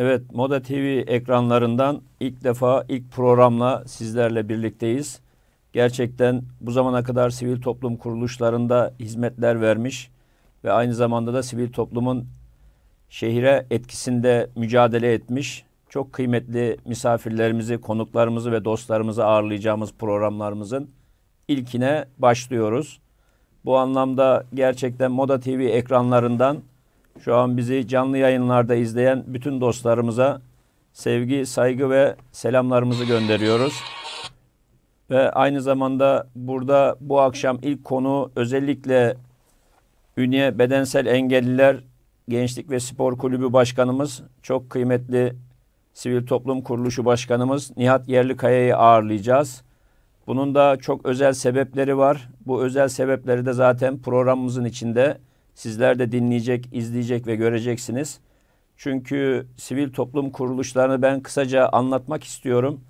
Evet, Moda TV ekranlarından ilk defa ilk programla sizlerle birlikteyiz. Gerçekten bu zamana kadar sivil toplum kuruluşlarında hizmetler vermiş ve aynı zamanda da sivil toplumun şehire etkisinde mücadele etmiş çok kıymetli misafirlerimizi, konuklarımızı ve dostlarımızı ağırlayacağımız programlarımızın ilkine başlıyoruz. Bu anlamda gerçekten Moda TV ekranlarından şu an bizi canlı yayınlarda izleyen bütün dostlarımıza sevgi, saygı ve selamlarımızı gönderiyoruz. Ve aynı zamanda burada bu akşam ilk konu özellikle Ünye Bedensel Engelliler Gençlik ve Spor Kulübü Başkanımız, çok kıymetli Sivil Toplum Kuruluşu Başkanımız Nihat Yerlikaya'yı ağırlayacağız. Bunun da çok özel sebepleri var. Bu özel sebepleri de zaten programımızın içinde Sizler de dinleyecek, izleyecek ve göreceksiniz. Çünkü sivil toplum kuruluşlarını ben kısaca anlatmak istiyorum.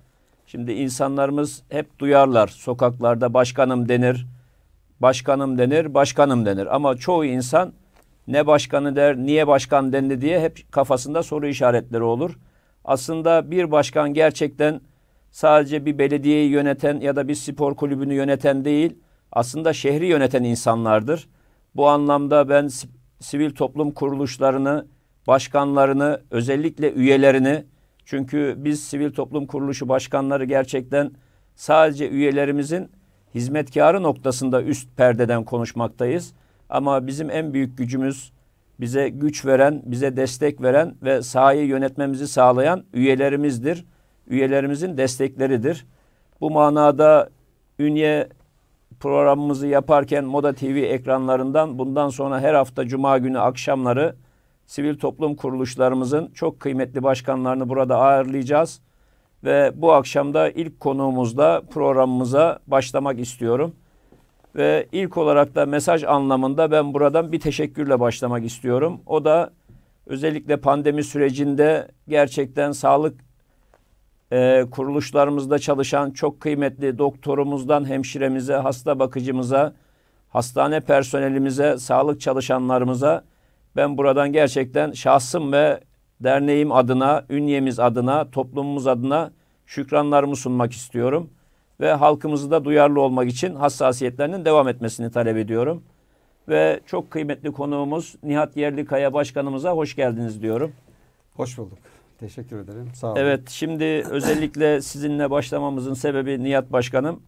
Şimdi insanlarımız hep duyarlar. Sokaklarda başkanım denir, başkanım denir, başkanım denir. Ama çoğu insan ne başkanı der, niye başkan dendi diye hep kafasında soru işaretleri olur. Aslında bir başkan gerçekten sadece bir belediyeyi yöneten ya da bir spor kulübünü yöneten değil, aslında şehri yöneten insanlardır. Bu anlamda ben sivil toplum kuruluşlarını, başkanlarını, özellikle üyelerini çünkü biz sivil toplum kuruluşu başkanları gerçekten sadece üyelerimizin hizmetkarı noktasında üst perdeden konuşmaktayız. Ama bizim en büyük gücümüz bize güç veren, bize destek veren ve sahayı yönetmemizi sağlayan üyelerimizdir. Üyelerimizin destekleridir. Bu manada üye programımızı yaparken Moda TV ekranlarından bundan sonra her hafta cuma günü akşamları sivil toplum kuruluşlarımızın çok kıymetli başkanlarını burada ağırlayacağız. Ve bu akşamda ilk konuğumuzla programımıza başlamak istiyorum. Ve ilk olarak da mesaj anlamında ben buradan bir teşekkürle başlamak istiyorum. O da özellikle pandemi sürecinde gerçekten sağlık e, kuruluşlarımızda çalışan çok kıymetli doktorumuzdan hemşiremize, hasta bakıcımıza, hastane personelimize, sağlık çalışanlarımıza ben buradan gerçekten şahsım ve derneğim adına, ünyemiz adına, toplumumuz adına şükranlarımı sunmak istiyorum. Ve halkımızı da duyarlı olmak için hassasiyetlerinin devam etmesini talep ediyorum. Ve çok kıymetli konuğumuz Nihat Yerlikaya Başkanımıza hoş geldiniz diyorum. Hoş bulduk. Teşekkür ederim. Sağ olun. Evet şimdi özellikle sizinle başlamamızın sebebi Nihat Başkanım.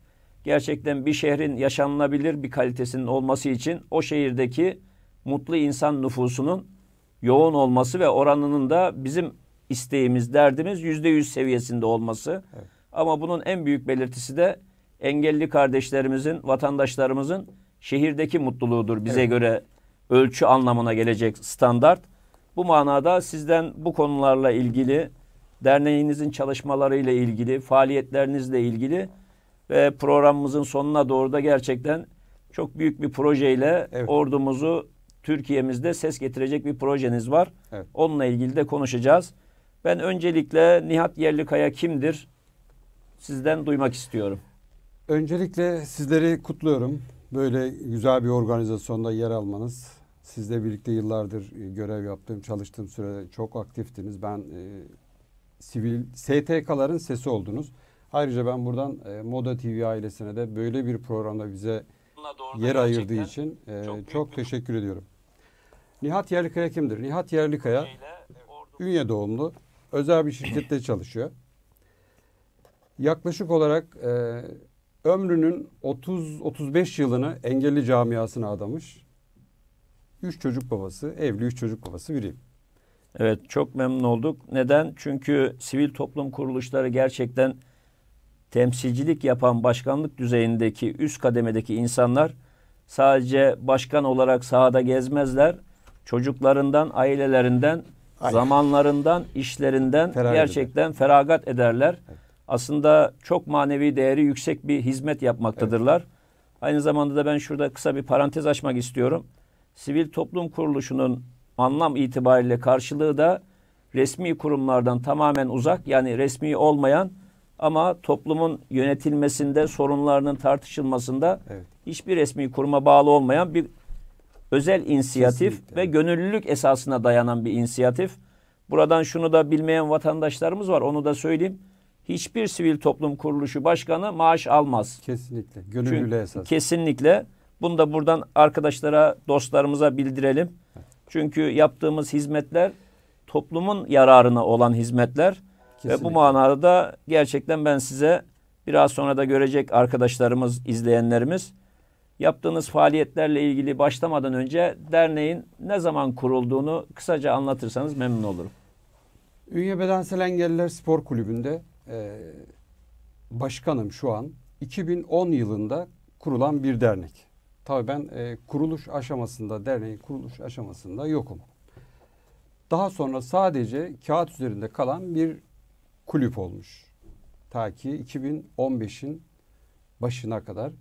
Gerçekten bir şehrin yaşanılabilir bir kalitesinin olması için o şehirdeki mutlu insan nüfusunun yoğun olması ve oranının da bizim isteğimiz, derdimiz yüzde yüz seviyesinde olması. Evet. Ama bunun en büyük belirtisi de engelli kardeşlerimizin, vatandaşlarımızın şehirdeki mutluluğudur bize evet. göre ölçü anlamına gelecek standart. Bu manada sizden bu konularla ilgili, derneğinizin çalışmalarıyla ilgili, faaliyetlerinizle ilgili ve programımızın sonuna doğru da gerçekten çok büyük bir projeyle evet. ordumuzu Türkiye'mizde ses getirecek bir projeniz var. Evet. Onunla ilgili de konuşacağız. Ben öncelikle Nihat Yerlikaya kimdir? Sizden duymak istiyorum. Öncelikle sizleri kutluyorum. Böyle güzel bir organizasyonda yer almanız Sizle birlikte yıllardır e, görev yaptığım, çalıştığım sürede çok aktiftiniz. Ben e, sivil STK'ların sesi oldunuz. Ayrıca ben buradan e, Moda TV ailesine de böyle bir programda bize yer ayırdığı için e, çok, çok teşekkür ediyorum. Nihat Yerlikaya kimdir? Nihat Yerlikaya e, Ünye doğumlu. Özel bir şirkette çalışıyor. Yaklaşık olarak e, ömrünün 30-35 yılını engelli camiasına adamış. Üç çocuk babası, evli üç çocuk babası biriyim. Evet çok memnun olduk. Neden? Çünkü sivil toplum kuruluşları gerçekten temsilcilik yapan başkanlık düzeyindeki üst kademedeki insanlar sadece başkan olarak sahada gezmezler. Çocuklarından, ailelerinden, Aynen. zamanlarından, işlerinden feragat gerçekten eder. feragat ederler. Evet. Aslında çok manevi değeri yüksek bir hizmet yapmaktadırlar. Evet. Aynı zamanda da ben şurada kısa bir parantez açmak istiyorum sivil toplum kuruluşunun anlam itibariyle karşılığı da resmi kurumlardan tamamen uzak yani resmi olmayan ama toplumun yönetilmesinde sorunlarının tartışılmasında evet. hiçbir resmi kuruma bağlı olmayan bir özel inisiyatif Kesinlikle. ve gönüllülük esasına dayanan bir inisiyatif. Buradan şunu da bilmeyen vatandaşlarımız var onu da söyleyeyim. Hiçbir sivil toplum kuruluşu başkanı maaş almaz. Kesinlikle. Gönüllülüğe esas. Kesinlikle. Bunu da buradan arkadaşlara, dostlarımıza bildirelim. Çünkü yaptığımız hizmetler toplumun yararına olan hizmetler. Kesinlikle. Ve bu manada da gerçekten ben size biraz sonra da görecek arkadaşlarımız, izleyenlerimiz yaptığınız faaliyetlerle ilgili başlamadan önce derneğin ne zaman kurulduğunu kısaca anlatırsanız memnun olurum. Ünye Bedensel Engelliler Spor Kulübü'nde e, başkanım şu an 2010 yılında kurulan bir dernek. Tabii ben e, kuruluş aşamasında, derneğin kuruluş aşamasında yokum. Daha sonra sadece kağıt üzerinde kalan bir kulüp olmuş. Ta ki 2015'in başına kadar.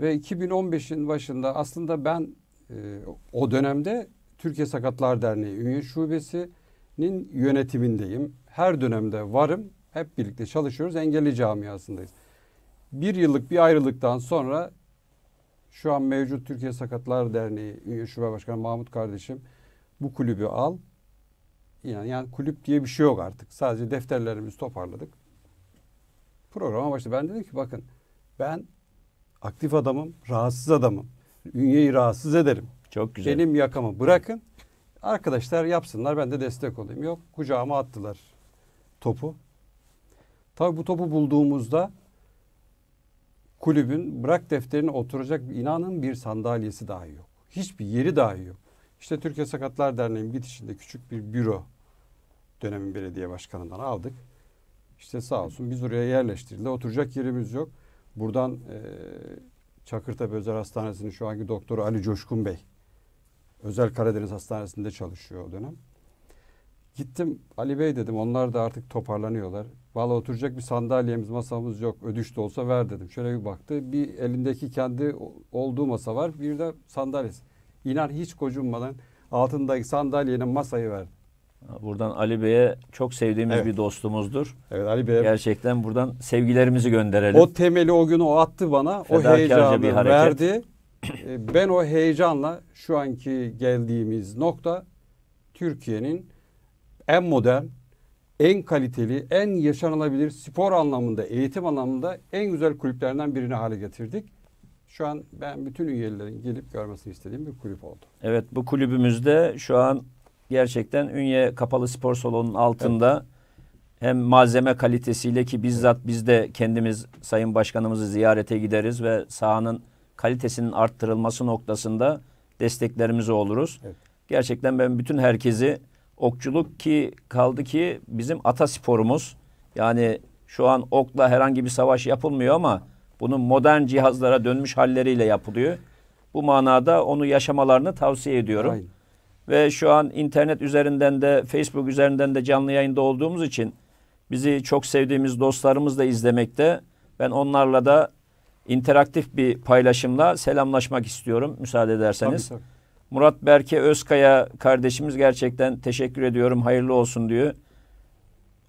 Ve 2015'in başında aslında ben e, o dönemde Türkiye Sakatlar Derneği üye Şubesi'nin yönetimindeyim. Her dönemde varım. Hep birlikte çalışıyoruz. Engelli camiasındayız. Bir yıllık bir ayrılıktan sonra şu an mevcut Türkiye Sakatlar Derneği Ünye Şube Başkanı Mahmut kardeşim bu kulübü al. Yani, yani kulüp diye bir şey yok artık. Sadece defterlerimizi toparladık. Programa başladı. Ben dedim ki bakın ben aktif adamım, rahatsız adamım. Ünyeyi rahatsız ederim. Çok güzel. Benim yakamı bırakın. Arkadaşlar yapsınlar ben de destek olayım. Yok kucağıma attılar topu. Tabii bu topu bulduğumuzda kulübün bırak defterine oturacak inanın bir sandalyesi dahi yok. Hiçbir yeri dahi yok. İşte Türkiye Sakatlar Derneği'nin bitişinde küçük bir büro dönemin belediye başkanından aldık. İşte sağ olsun biz oraya yerleştirildi. Oturacak yerimiz yok. Buradan e, Çakırtepe Özel Hastanesi'nin şu anki doktoru Ali Coşkun Bey. Özel Karadeniz Hastanesi'nde çalışıyor o dönem. Gittim Ali Bey dedim onlar da artık toparlanıyorlar. Valla oturacak bir sandalyemiz, masamız yok. Ödüş de olsa ver dedim. Şöyle bir baktı. Bir elindeki kendi olduğu masa var. Bir de sandalyesi. İnan hiç kocunmadan altındaki sandalyenin masayı ver. Buradan Ali Bey'e çok sevdiğimiz evet. bir dostumuzdur. Evet Ali Bey. Gerçekten buradan sevgilerimizi gönderelim. O temeli o günü o attı bana. o heyecanı bir hareket. verdi. E, ben o heyecanla şu anki geldiğimiz nokta Türkiye'nin en modern, en kaliteli, en yaşanılabilir spor anlamında, eğitim anlamında en güzel kulüplerinden birini hale getirdik. Şu an ben bütün üyelerin gelip görmesini istediğim bir kulüp oldu. Evet bu kulübümüzde şu an gerçekten Ünye Kapalı Spor Salonu'nun altında evet. hem malzeme kalitesiyle ki bizzat biz de kendimiz Sayın Başkanımızı ziyarete gideriz ve sahanın kalitesinin arttırılması noktasında desteklerimizi oluruz. Evet. Gerçekten ben bütün herkesi Okçuluk ki kaldı ki bizim ata sporumuz. Yani şu an okla herhangi bir savaş yapılmıyor ama bunun modern cihazlara dönmüş halleriyle yapılıyor. Bu manada onu yaşamalarını tavsiye ediyorum. Aynen. Ve şu an internet üzerinden de Facebook üzerinden de canlı yayında olduğumuz için bizi çok sevdiğimiz dostlarımız da izlemekte. Ben onlarla da interaktif bir paylaşımla selamlaşmak istiyorum müsaade ederseniz. Tabii, tabii. Murat Berke Özkaya kardeşimiz gerçekten teşekkür ediyorum. Hayırlı olsun diyor.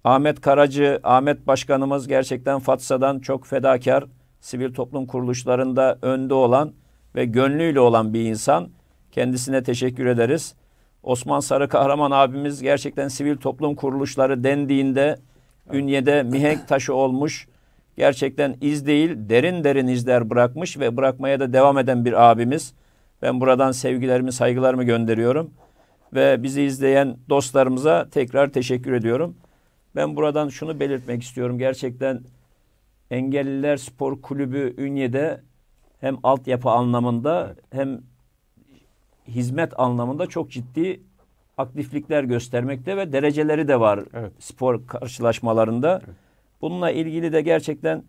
Ahmet Karacı, Ahmet Başkanımız gerçekten Fatsa'dan çok fedakar, sivil toplum kuruluşlarında önde olan ve gönlüyle olan bir insan. Kendisine teşekkür ederiz. Osman Sarı Kahraman abimiz gerçekten sivil toplum kuruluşları dendiğinde Ünye'de mihenk taşı olmuş. Gerçekten iz değil, derin derin izler bırakmış ve bırakmaya da devam eden bir abimiz. Ben buradan sevgilerimi, saygılarımı gönderiyorum. Ve bizi izleyen dostlarımıza tekrar teşekkür ediyorum. Ben buradan şunu belirtmek istiyorum. Gerçekten Engelliler Spor Kulübü Ünye'de hem altyapı anlamında evet. hem hizmet anlamında çok ciddi aktiflikler göstermekte ve dereceleri de var evet. spor karşılaşmalarında. Evet. Bununla ilgili de gerçekten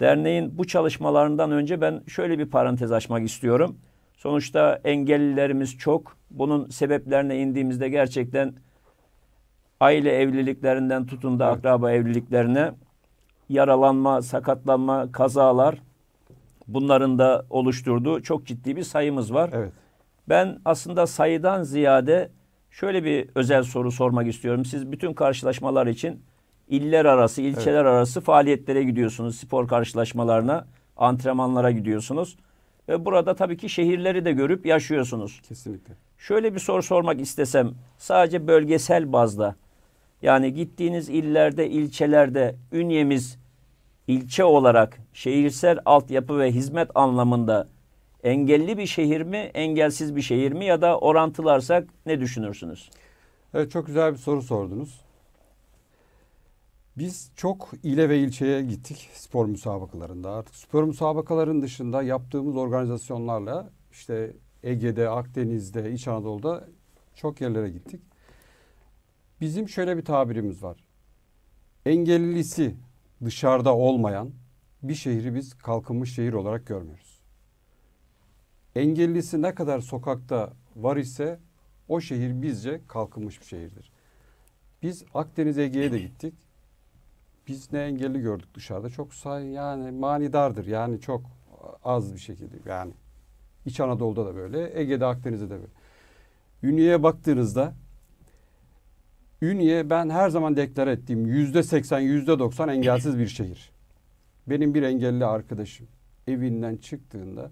derneğin bu çalışmalarından önce ben şöyle bir parantez açmak istiyorum. Sonuçta engellilerimiz çok. Bunun sebeplerine indiğimizde gerçekten aile evliliklerinden tutun da evet. akraba evliliklerine yaralanma, sakatlanma, kazalar bunların da oluşturduğu çok ciddi bir sayımız var. Evet. Ben aslında sayıdan ziyade şöyle bir özel soru sormak istiyorum. Siz bütün karşılaşmalar için iller arası, ilçeler evet. arası faaliyetlere gidiyorsunuz, spor karşılaşmalarına, antrenmanlara gidiyorsunuz. Ve burada tabii ki şehirleri de görüp yaşıyorsunuz. Kesinlikle. Şöyle bir soru sormak istesem sadece bölgesel bazda yani gittiğiniz illerde, ilçelerde ünyemiz ilçe olarak şehirsel altyapı ve hizmet anlamında engelli bir şehir mi, engelsiz bir şehir mi ya da orantılarsak ne düşünürsünüz? Evet çok güzel bir soru sordunuz. Biz çok ile ve ilçeye gittik spor müsabakalarında. Artık spor müsabakaların dışında yaptığımız organizasyonlarla işte Ege'de, Akdeniz'de, İç Anadolu'da çok yerlere gittik. Bizim şöyle bir tabirimiz var. Engellisi dışarıda olmayan bir şehri biz kalkınmış şehir olarak görmüyoruz. Engellisi ne kadar sokakta var ise o şehir bizce kalkınmış bir şehirdir. Biz Akdeniz Ege'ye de gittik biz ne engelli gördük dışarıda çok say yani manidardır yani çok az bir şekilde yani İç Anadolu'da da böyle Ege'de Akdeniz'de de böyle. Ünye'ye baktığınızda Ünye ben her zaman deklar ettiğim yüzde seksen yüzde doksan engelsiz bir şehir. Benim bir engelli arkadaşım evinden çıktığında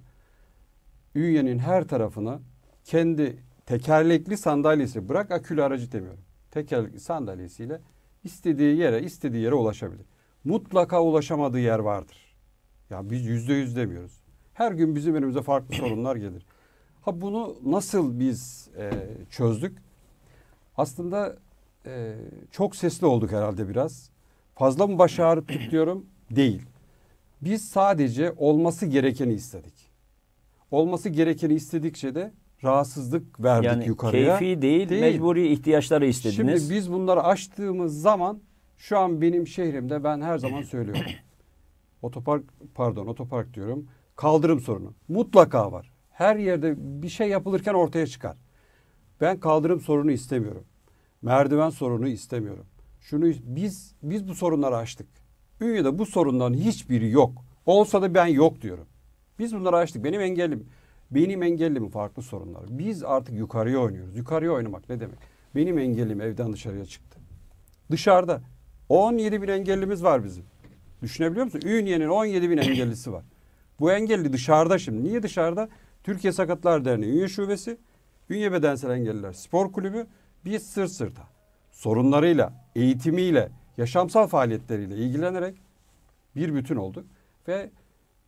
Ünye'nin her tarafına kendi tekerlekli sandalyesi bırak akülü aracı demiyorum. Tekerlekli sandalyesiyle istediği yere istediği yere ulaşabilir. Mutlaka ulaşamadığı yer vardır. Ya yani biz yüzde yüz demiyoruz. Her gün bizim önümüze farklı sorunlar gelir. Ha bunu nasıl biz e, çözdük? Aslında e, çok sesli olduk herhalde biraz. Fazla mı baş ağrıttık diyorum? Değil. Biz sadece olması gerekeni istedik. Olması gerekeni istedikçe de rahatsızlık verdik yani yukarıya. Keyfi değil, değil, mecburi ihtiyaçları istediniz. Şimdi biz bunları açtığımız zaman şu an benim şehrimde ben her zaman söylüyorum. otopark pardon otopark diyorum. Kaldırım sorunu mutlaka var. Her yerde bir şey yapılırken ortaya çıkar. Ben kaldırım sorunu istemiyorum. Merdiven sorunu istemiyorum. Şunu biz biz bu sorunları açtık. Ünye'de bu sorundan hiçbiri yok. Olsa da ben yok diyorum. Biz bunları açtık. Benim engelim benim engelli farklı sorunlar. Biz artık yukarıya oynuyoruz. Yukarıya oynamak ne demek? Benim engellim evden dışarıya çıktı. Dışarıda 17 bin engellimiz var bizim. Düşünebiliyor musun? Ünye'nin 17 bin engellisi var. Bu engelli dışarıda şimdi. Niye dışarıda? Türkiye Sakatlar Derneği Ünye Şubesi, Ünye Bedensel Engelliler Spor Kulübü bir sır sırta. Sorunlarıyla, eğitimiyle, yaşamsal faaliyetleriyle ilgilenerek bir bütün olduk. Ve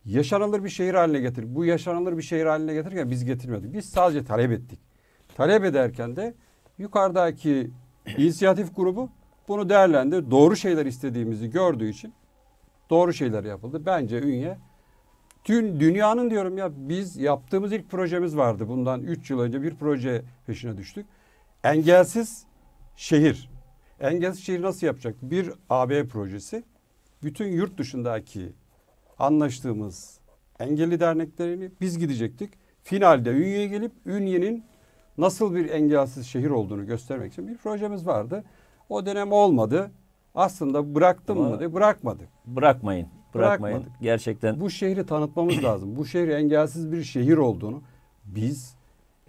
yaşanılır bir şehir haline getir. Bu yaşanılır bir şehir haline getirirken biz getirmedik. Biz sadece talep ettik. Talep ederken de yukarıdaki inisiyatif grubu bunu değerlendir. Doğru şeyler istediğimizi gördüğü için doğru şeyler yapıldı. Bence Ünye tüm dünyanın diyorum ya biz yaptığımız ilk projemiz vardı. Bundan 3 yıl önce bir proje peşine düştük. Engelsiz şehir. Engelsiz şehir nasıl yapacak? Bir AB projesi bütün yurt dışındaki anlaştığımız engelli derneklerini biz gidecektik. Finalde Ünye'ye gelip Ünye'nin nasıl bir engelsiz şehir olduğunu göstermek için bir projemiz vardı. O dönem olmadı. Aslında bıraktım Ama mı diye bırakmadık. Bırakmayın. Bırakmayın. Bırakmadık. Gerçekten. Bu şehri tanıtmamız lazım. Bu şehri engelsiz bir şehir olduğunu biz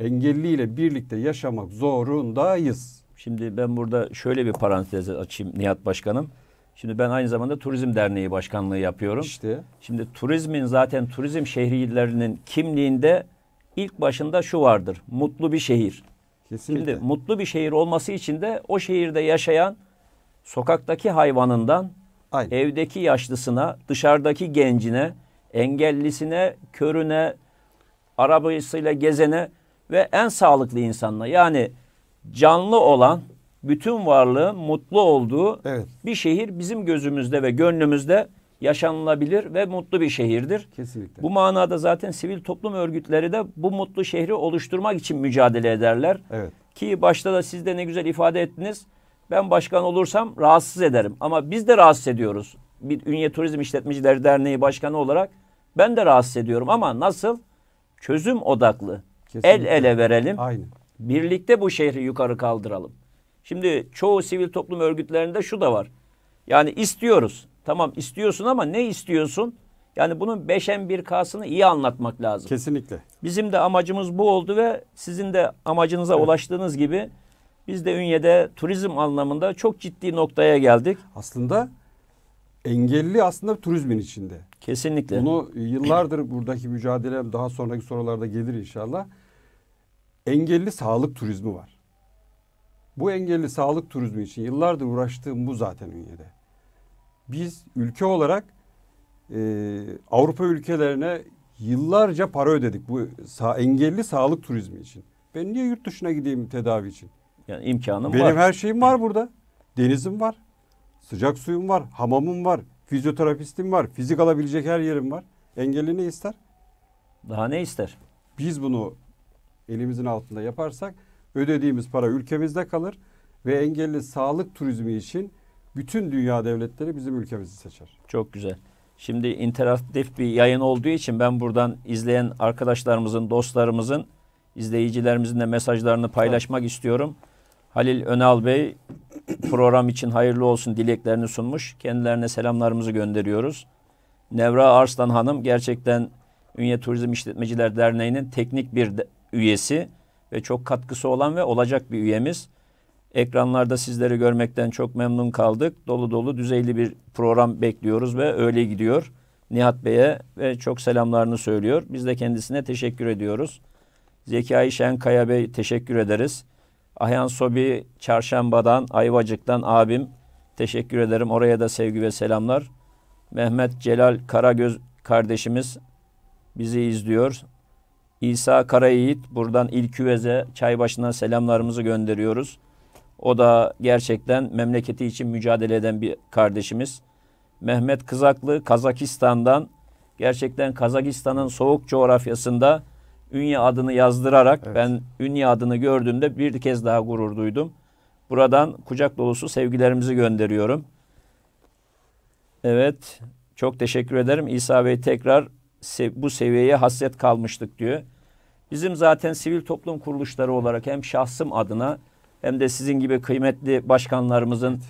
engelliyle birlikte yaşamak zorundayız. Şimdi ben burada şöyle bir parantez açayım Nihat Başkanım. Şimdi ben aynı zamanda Turizm Derneği Başkanlığı yapıyorum. İşte. Şimdi turizmin zaten turizm şehirlerinin kimliğinde ilk başında şu vardır. Mutlu bir şehir. Kesinlikle. Şimdi mutlu bir şehir olması için de o şehirde yaşayan sokaktaki hayvanından Aynen. evdeki yaşlısına, dışarıdaki gencine, engellisine, körüne, arabasıyla gezene ve en sağlıklı insanla yani canlı olan bütün varlığın mutlu olduğu evet. bir şehir bizim gözümüzde ve gönlümüzde yaşanılabilir ve mutlu bir şehirdir. Kesinlikle. Bu manada zaten sivil toplum örgütleri de bu mutlu şehri oluşturmak için mücadele ederler. Evet. Ki başta da siz de ne güzel ifade ettiniz. Ben başkan olursam rahatsız ederim ama biz de rahatsız ediyoruz. Bir Ünye Turizm İşletmecileri Derneği Başkanı olarak ben de rahatsız ediyorum ama nasıl? Çözüm odaklı. Kesinlikle. El ele verelim. Aynen. Birlikte bu şehri yukarı kaldıralım. Şimdi çoğu sivil toplum örgütlerinde şu da var. Yani istiyoruz. Tamam istiyorsun ama ne istiyorsun? Yani bunun 5'en 1K'sını iyi anlatmak lazım. Kesinlikle. Bizim de amacımız bu oldu ve sizin de amacınıza evet. ulaştığınız gibi biz de Ünye'de turizm anlamında çok ciddi noktaya geldik. Aslında engelli aslında turizmin içinde. Kesinlikle. Bunu yıllardır buradaki mücadelem daha sonraki sorularda gelir inşallah. Engelli sağlık turizmi var. Bu engelli sağlık turizmi için yıllardır uğraştığım bu zaten Ünye'de. Biz ülke olarak e, Avrupa ülkelerine yıllarca para ödedik bu sa engelli sağlık turizmi için. Ben niye yurt dışına gideyim tedavi için? Yani imkanım Benim var. Benim her şeyim var burada. Denizim var. Sıcak suyum var. Hamamım var. Fizyoterapistim var. Fizik alabilecek her yerim var. Engelli ne ister? Daha ne ister? Biz bunu elimizin altında yaparsak ödediğimiz para ülkemizde kalır ve engelli sağlık turizmi için bütün dünya devletleri bizim ülkemizi seçer. Çok güzel. Şimdi interaktif bir yayın olduğu için ben buradan izleyen arkadaşlarımızın, dostlarımızın, izleyicilerimizin de mesajlarını paylaşmak istiyorum. Halil Önal Bey program için hayırlı olsun dileklerini sunmuş. Kendilerine selamlarımızı gönderiyoruz. Nevra Arslan Hanım gerçekten Ünye Turizm İşletmeciler Derneği'nin teknik bir de, üyesi ve çok katkısı olan ve olacak bir üyemiz. Ekranlarda sizleri görmekten çok memnun kaldık. Dolu dolu düzeyli bir program bekliyoruz ve öyle gidiyor. Nihat Bey'e ve çok selamlarını söylüyor. Biz de kendisine teşekkür ediyoruz. Zekai Şenkaya Bey teşekkür ederiz. Ayhan Sobi Çarşamba'dan, Ayvacık'tan abim teşekkür ederim. Oraya da sevgi ve selamlar. Mehmet Celal Karagöz kardeşimiz bizi izliyor. İsa Karayiğit buradan ilk çay başına selamlarımızı gönderiyoruz. O da gerçekten memleketi için mücadele eden bir kardeşimiz. Mehmet Kızaklı Kazakistan'dan gerçekten Kazakistan'ın soğuk coğrafyasında Ünye adını yazdırarak evet. ben Ünye adını gördüğümde bir kez daha gurur duydum. Buradan kucak dolusu sevgilerimizi gönderiyorum. Evet çok teşekkür ederim. İsa Bey tekrar bu seviyeye hasret kalmıştık diyor. Bizim zaten sivil toplum kuruluşları olarak hem şahsım adına hem de sizin gibi kıymetli başkanlarımızın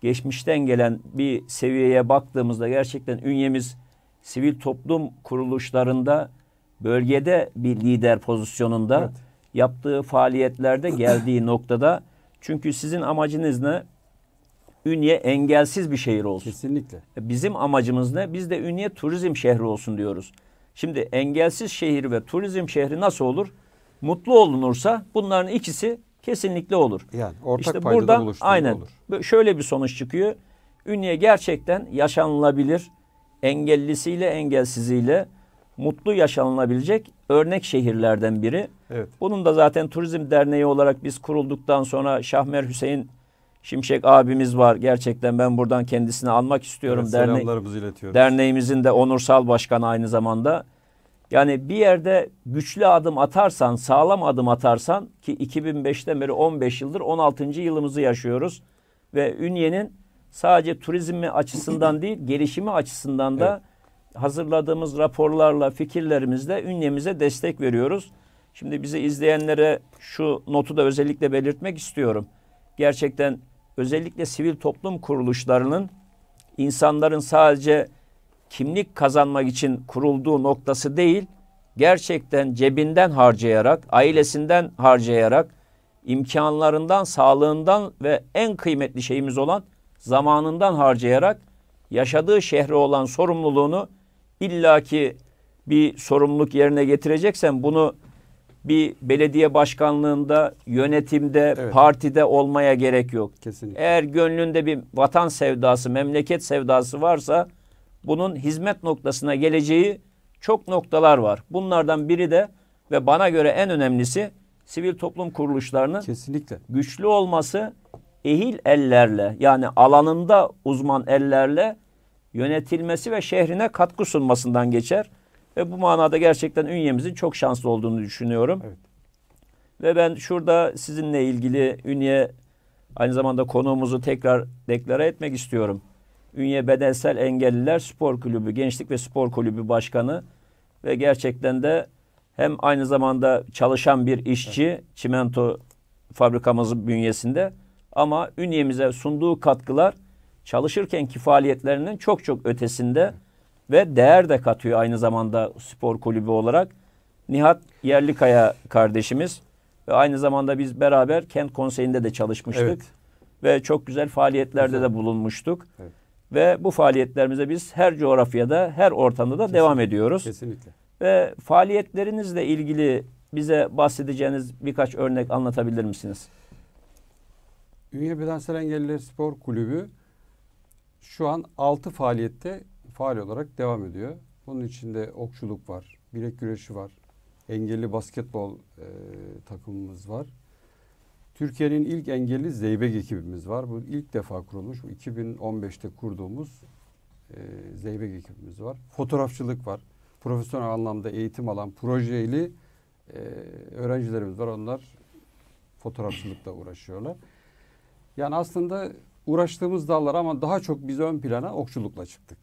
geçmişten gelen bir seviyeye baktığımızda gerçekten ünyemiz sivil toplum kuruluşlarında bölgede bir lider pozisyonunda evet. yaptığı faaliyetlerde geldiği noktada çünkü sizin amacınız ne? Ünye engelsiz bir şehir olsun. Kesinlikle. Bizim amacımız ne? Biz de Ünye turizm şehri olsun diyoruz. Şimdi engelsiz şehir ve turizm şehri nasıl olur? Mutlu olunursa bunların ikisi kesinlikle olur. Yani ortak işte paydada buradan, aynen, olur. Şöyle bir sonuç çıkıyor. Ünye gerçekten yaşanılabilir, engellisiyle engelsiziyle mutlu yaşanılabilecek örnek şehirlerden biri. Evet. Bunun da zaten Turizm Derneği olarak biz kurulduktan sonra Şahmer Hüseyin Şimşek abimiz var. Gerçekten ben buradan kendisini almak istiyorum. Evet, Derne iletiyoruz. Derneğimizin de onursal başkanı aynı zamanda. Yani bir yerde güçlü adım atarsan, sağlam adım atarsan ki 2005'ten beri 15 yıldır 16. yılımızı yaşıyoruz. Ve Ünye'nin sadece turizmi açısından değil gelişimi açısından da evet. hazırladığımız raporlarla, fikirlerimizle Ünye'mize destek veriyoruz. Şimdi bizi izleyenlere şu notu da özellikle belirtmek istiyorum. Gerçekten özellikle sivil toplum kuruluşlarının insanların sadece kimlik kazanmak için kurulduğu noktası değil, gerçekten cebinden harcayarak, ailesinden harcayarak, imkanlarından, sağlığından ve en kıymetli şeyimiz olan zamanından harcayarak yaşadığı şehre olan sorumluluğunu illaki bir sorumluluk yerine getireceksen bunu bir belediye başkanlığında, yönetimde, evet. partide olmaya gerek yok. Kesinlikle. Eğer gönlünde bir vatan sevdası, memleket sevdası varsa bunun hizmet noktasına geleceği çok noktalar var. Bunlardan biri de ve bana göre en önemlisi sivil toplum kuruluşlarının kesinlikle güçlü olması, ehil ellerle yani alanında uzman ellerle yönetilmesi ve şehrine katkı sunmasından geçer. Ve bu manada gerçekten Ünye'mizin çok şanslı olduğunu düşünüyorum. Evet. Ve ben şurada sizinle ilgili Ünye aynı zamanda konuğumuzu tekrar deklare etmek istiyorum. Ünye Bedensel Engelliler Spor Kulübü Gençlik ve Spor Kulübü Başkanı ve gerçekten de hem aynı zamanda çalışan bir işçi evet. çimento fabrikamızın bünyesinde ama Ünye'mize sunduğu katkılar çalışırkenki faaliyetlerinin çok çok ötesinde evet ve değer de katıyor aynı zamanda spor kulübü olarak. Nihat Yerlikaya kardeşimiz ve aynı zamanda biz beraber kent konseyinde de çalışmıştık. Evet. Ve çok güzel faaliyetlerde güzel. de bulunmuştuk. Evet. Ve bu faaliyetlerimize biz her coğrafyada, her ortamda da Kesinlikle. devam ediyoruz. Kesinlikle. Ve faaliyetlerinizle ilgili bize bahsedeceğiniz birkaç örnek anlatabilir misiniz? Ünye Bedensel Engelliler Spor Kulübü şu an 6 faaliyette faal olarak devam ediyor. Bunun içinde okçuluk var, bilek güreşi var, engelli basketbol e, takımımız var. Türkiye'nin ilk engelli Zeybek ekibimiz var. Bu ilk defa kurulmuş. 2015'te kurduğumuz e, Zeybek ekibimiz var. Fotoğrafçılık var. Profesyonel anlamda eğitim alan projeli e, öğrencilerimiz var. Onlar fotoğrafçılıkla uğraşıyorlar. Yani aslında uğraştığımız dallar ama daha çok biz ön plana okçulukla çıktık.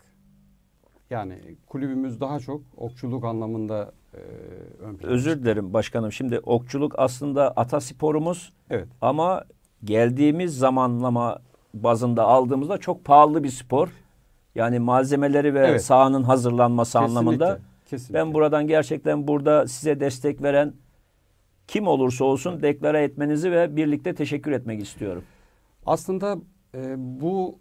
Yani kulübümüz daha çok okçuluk anlamında e, ön plana. Özür dilerim başkanım. Şimdi okçuluk aslında ata sporumuz. Evet. Ama geldiğimiz zamanlama bazında aldığımızda çok pahalı bir spor. Yani malzemeleri ve evet. sahanın hazırlanması kesinlikle, anlamında. Kesinlikle. Ben buradan gerçekten burada size destek veren kim olursa olsun evet. deklare etmenizi ve birlikte teşekkür etmek istiyorum. Aslında e, bu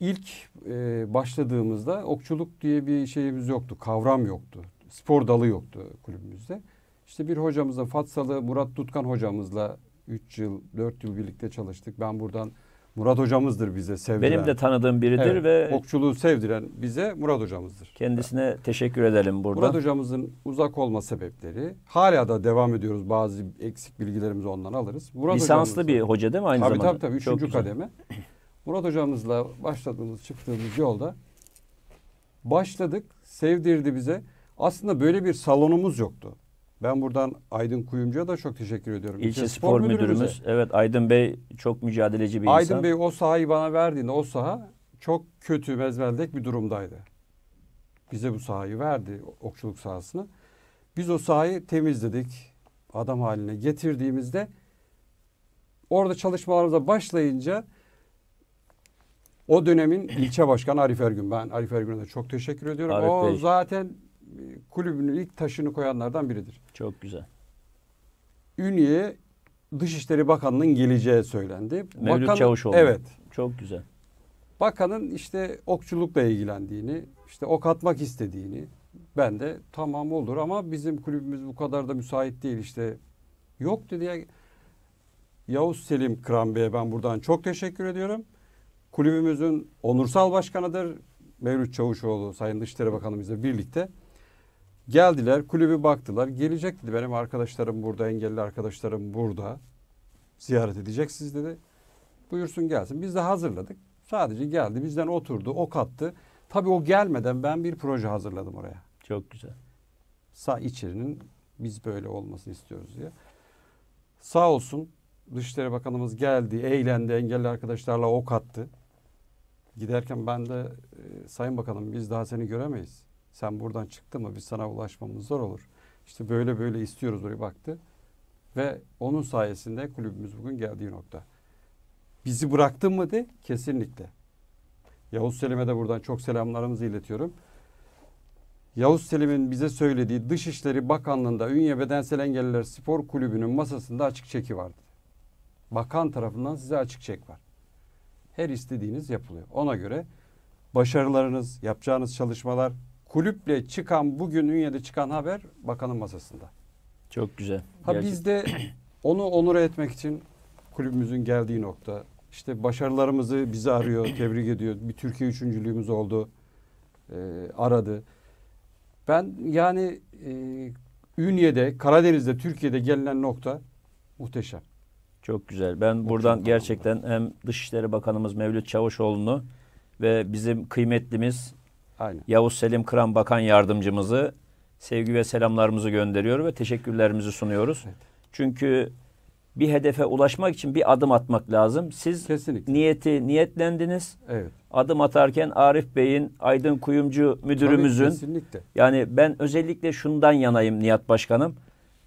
ilk e, başladığımızda okçuluk diye bir şeyimiz yoktu. Kavram yoktu. Spor dalı yoktu kulübümüzde. İşte bir hocamızla Fatsalı Murat Tutkan hocamızla 3 yıl 4 yıl birlikte çalıştık. Ben buradan Murat hocamızdır bize sevdiren. Benim de tanıdığım biridir evet, ve okçuluğu sevdiren bize Murat hocamızdır. Kendisine evet. teşekkür edelim buradan. Murat hocamızın uzak olma sebepleri hala da devam ediyoruz. Bazı eksik bilgilerimizi ondan alırız. Murat Lisanslı hocamızın, bir hoca değil mi aynı tabii, zamanda? Tabii tabii 3. kademe. Murat hocamızla başladığımız çıktığımız yolda başladık. Sevdirdi bize. Aslında böyle bir salonumuz yoktu. Ben buradan Aydın Kuyumcu'ya da çok teşekkür ediyorum. İlçe, Spor, Spor Müdürümüz. Müdürümüz. Evet Aydın Bey çok mücadeleci bir Aydın insan. Aydın Bey o sahayı bana verdiğinde o saha çok kötü mezbeldek bir durumdaydı. Bize bu sahayı verdi okçuluk sahasını. Biz o sahayı temizledik. Adam haline getirdiğimizde orada çalışmalarımıza başlayınca o dönemin ilçe başkanı Arif Ergün. Ben Arif Ergün'e de çok teşekkür ediyorum. Arif o Bey. zaten e, kulübünün ilk taşını koyanlardan biridir. Çok güzel. Ünye Dışişleri Bakanı'nın geleceği söylendi. Mevlüt Bakan, Çavuşoğlu. Evet. Çok güzel. Bakanın işte okçulukla ilgilendiğini, işte ok atmak istediğini ben de tamam olur ama bizim kulübümüz bu kadar da müsait değil işte yok dedi ya. Yavuz Selim Krambe'ye ben buradan çok teşekkür ediyorum kulübümüzün onursal başkanıdır. Mevlüt Çavuşoğlu Sayın Dışişleri Bakanımızla birlikte geldiler kulübü baktılar. Gelecek dedi benim arkadaşlarım burada engelli arkadaşlarım burada ziyaret edeceksiniz dedi. Buyursun gelsin. Biz de hazırladık. Sadece geldi bizden oturdu ok attı. Tabii o gelmeden ben bir proje hazırladım oraya. Çok güzel. Sağ içerinin biz böyle olmasını istiyoruz diye. Sağ olsun Dışişleri Bakanımız geldi, eğlendi, engelli arkadaşlarla ok attı. Giderken ben de e, Sayın bakalım biz daha seni göremeyiz. Sen buradan çıktın mı biz sana ulaşmamız zor olur. İşte böyle böyle istiyoruz oraya baktı. Ve onun sayesinde kulübümüz bugün geldiği nokta. Bizi bıraktın mı de kesinlikle. Yavuz Selim'e de buradan çok selamlarımızı iletiyorum. Yavuz Selim'in bize söylediği Dışişleri Bakanlığı'nda Ünye Bedensel Engelliler Spor Kulübü'nün masasında açık çeki vardı. Bakan tarafından size açık çek var her istediğiniz yapılıyor. Ona göre başarılarınız, yapacağınız çalışmalar, kulüple çıkan bugün Ünye'de çıkan haber bakanın masasında. Çok güzel. Ha Gerçekten. biz de onu onur etmek için kulübümüzün geldiği nokta. İşte başarılarımızı bizi arıyor, tebrik ediyor. Bir Türkiye üçüncülüğümüz oldu. E, aradı. Ben yani e, Ünye'de, Karadeniz'de, Türkiye'de gelinen nokta muhteşem. Çok güzel. Ben buradan gerçekten hem Dışişleri Bakanımız Mevlüt Çavuşoğlu'nu ve bizim kıymetlimiz Aynen. Yavuz Selim Kıran Bakan Yardımcımızı sevgi ve selamlarımızı gönderiyor ve teşekkürlerimizi sunuyoruz. Evet. Çünkü bir hedefe ulaşmak için bir adım atmak lazım. Siz Kesinlikle. niyeti niyetlendiniz. Evet. Adım atarken Arif Bey'in Aydın Kuyumcu müdürümüzün Tabii, kesinlikle. yani ben özellikle şundan yanayım Nihat Başkanım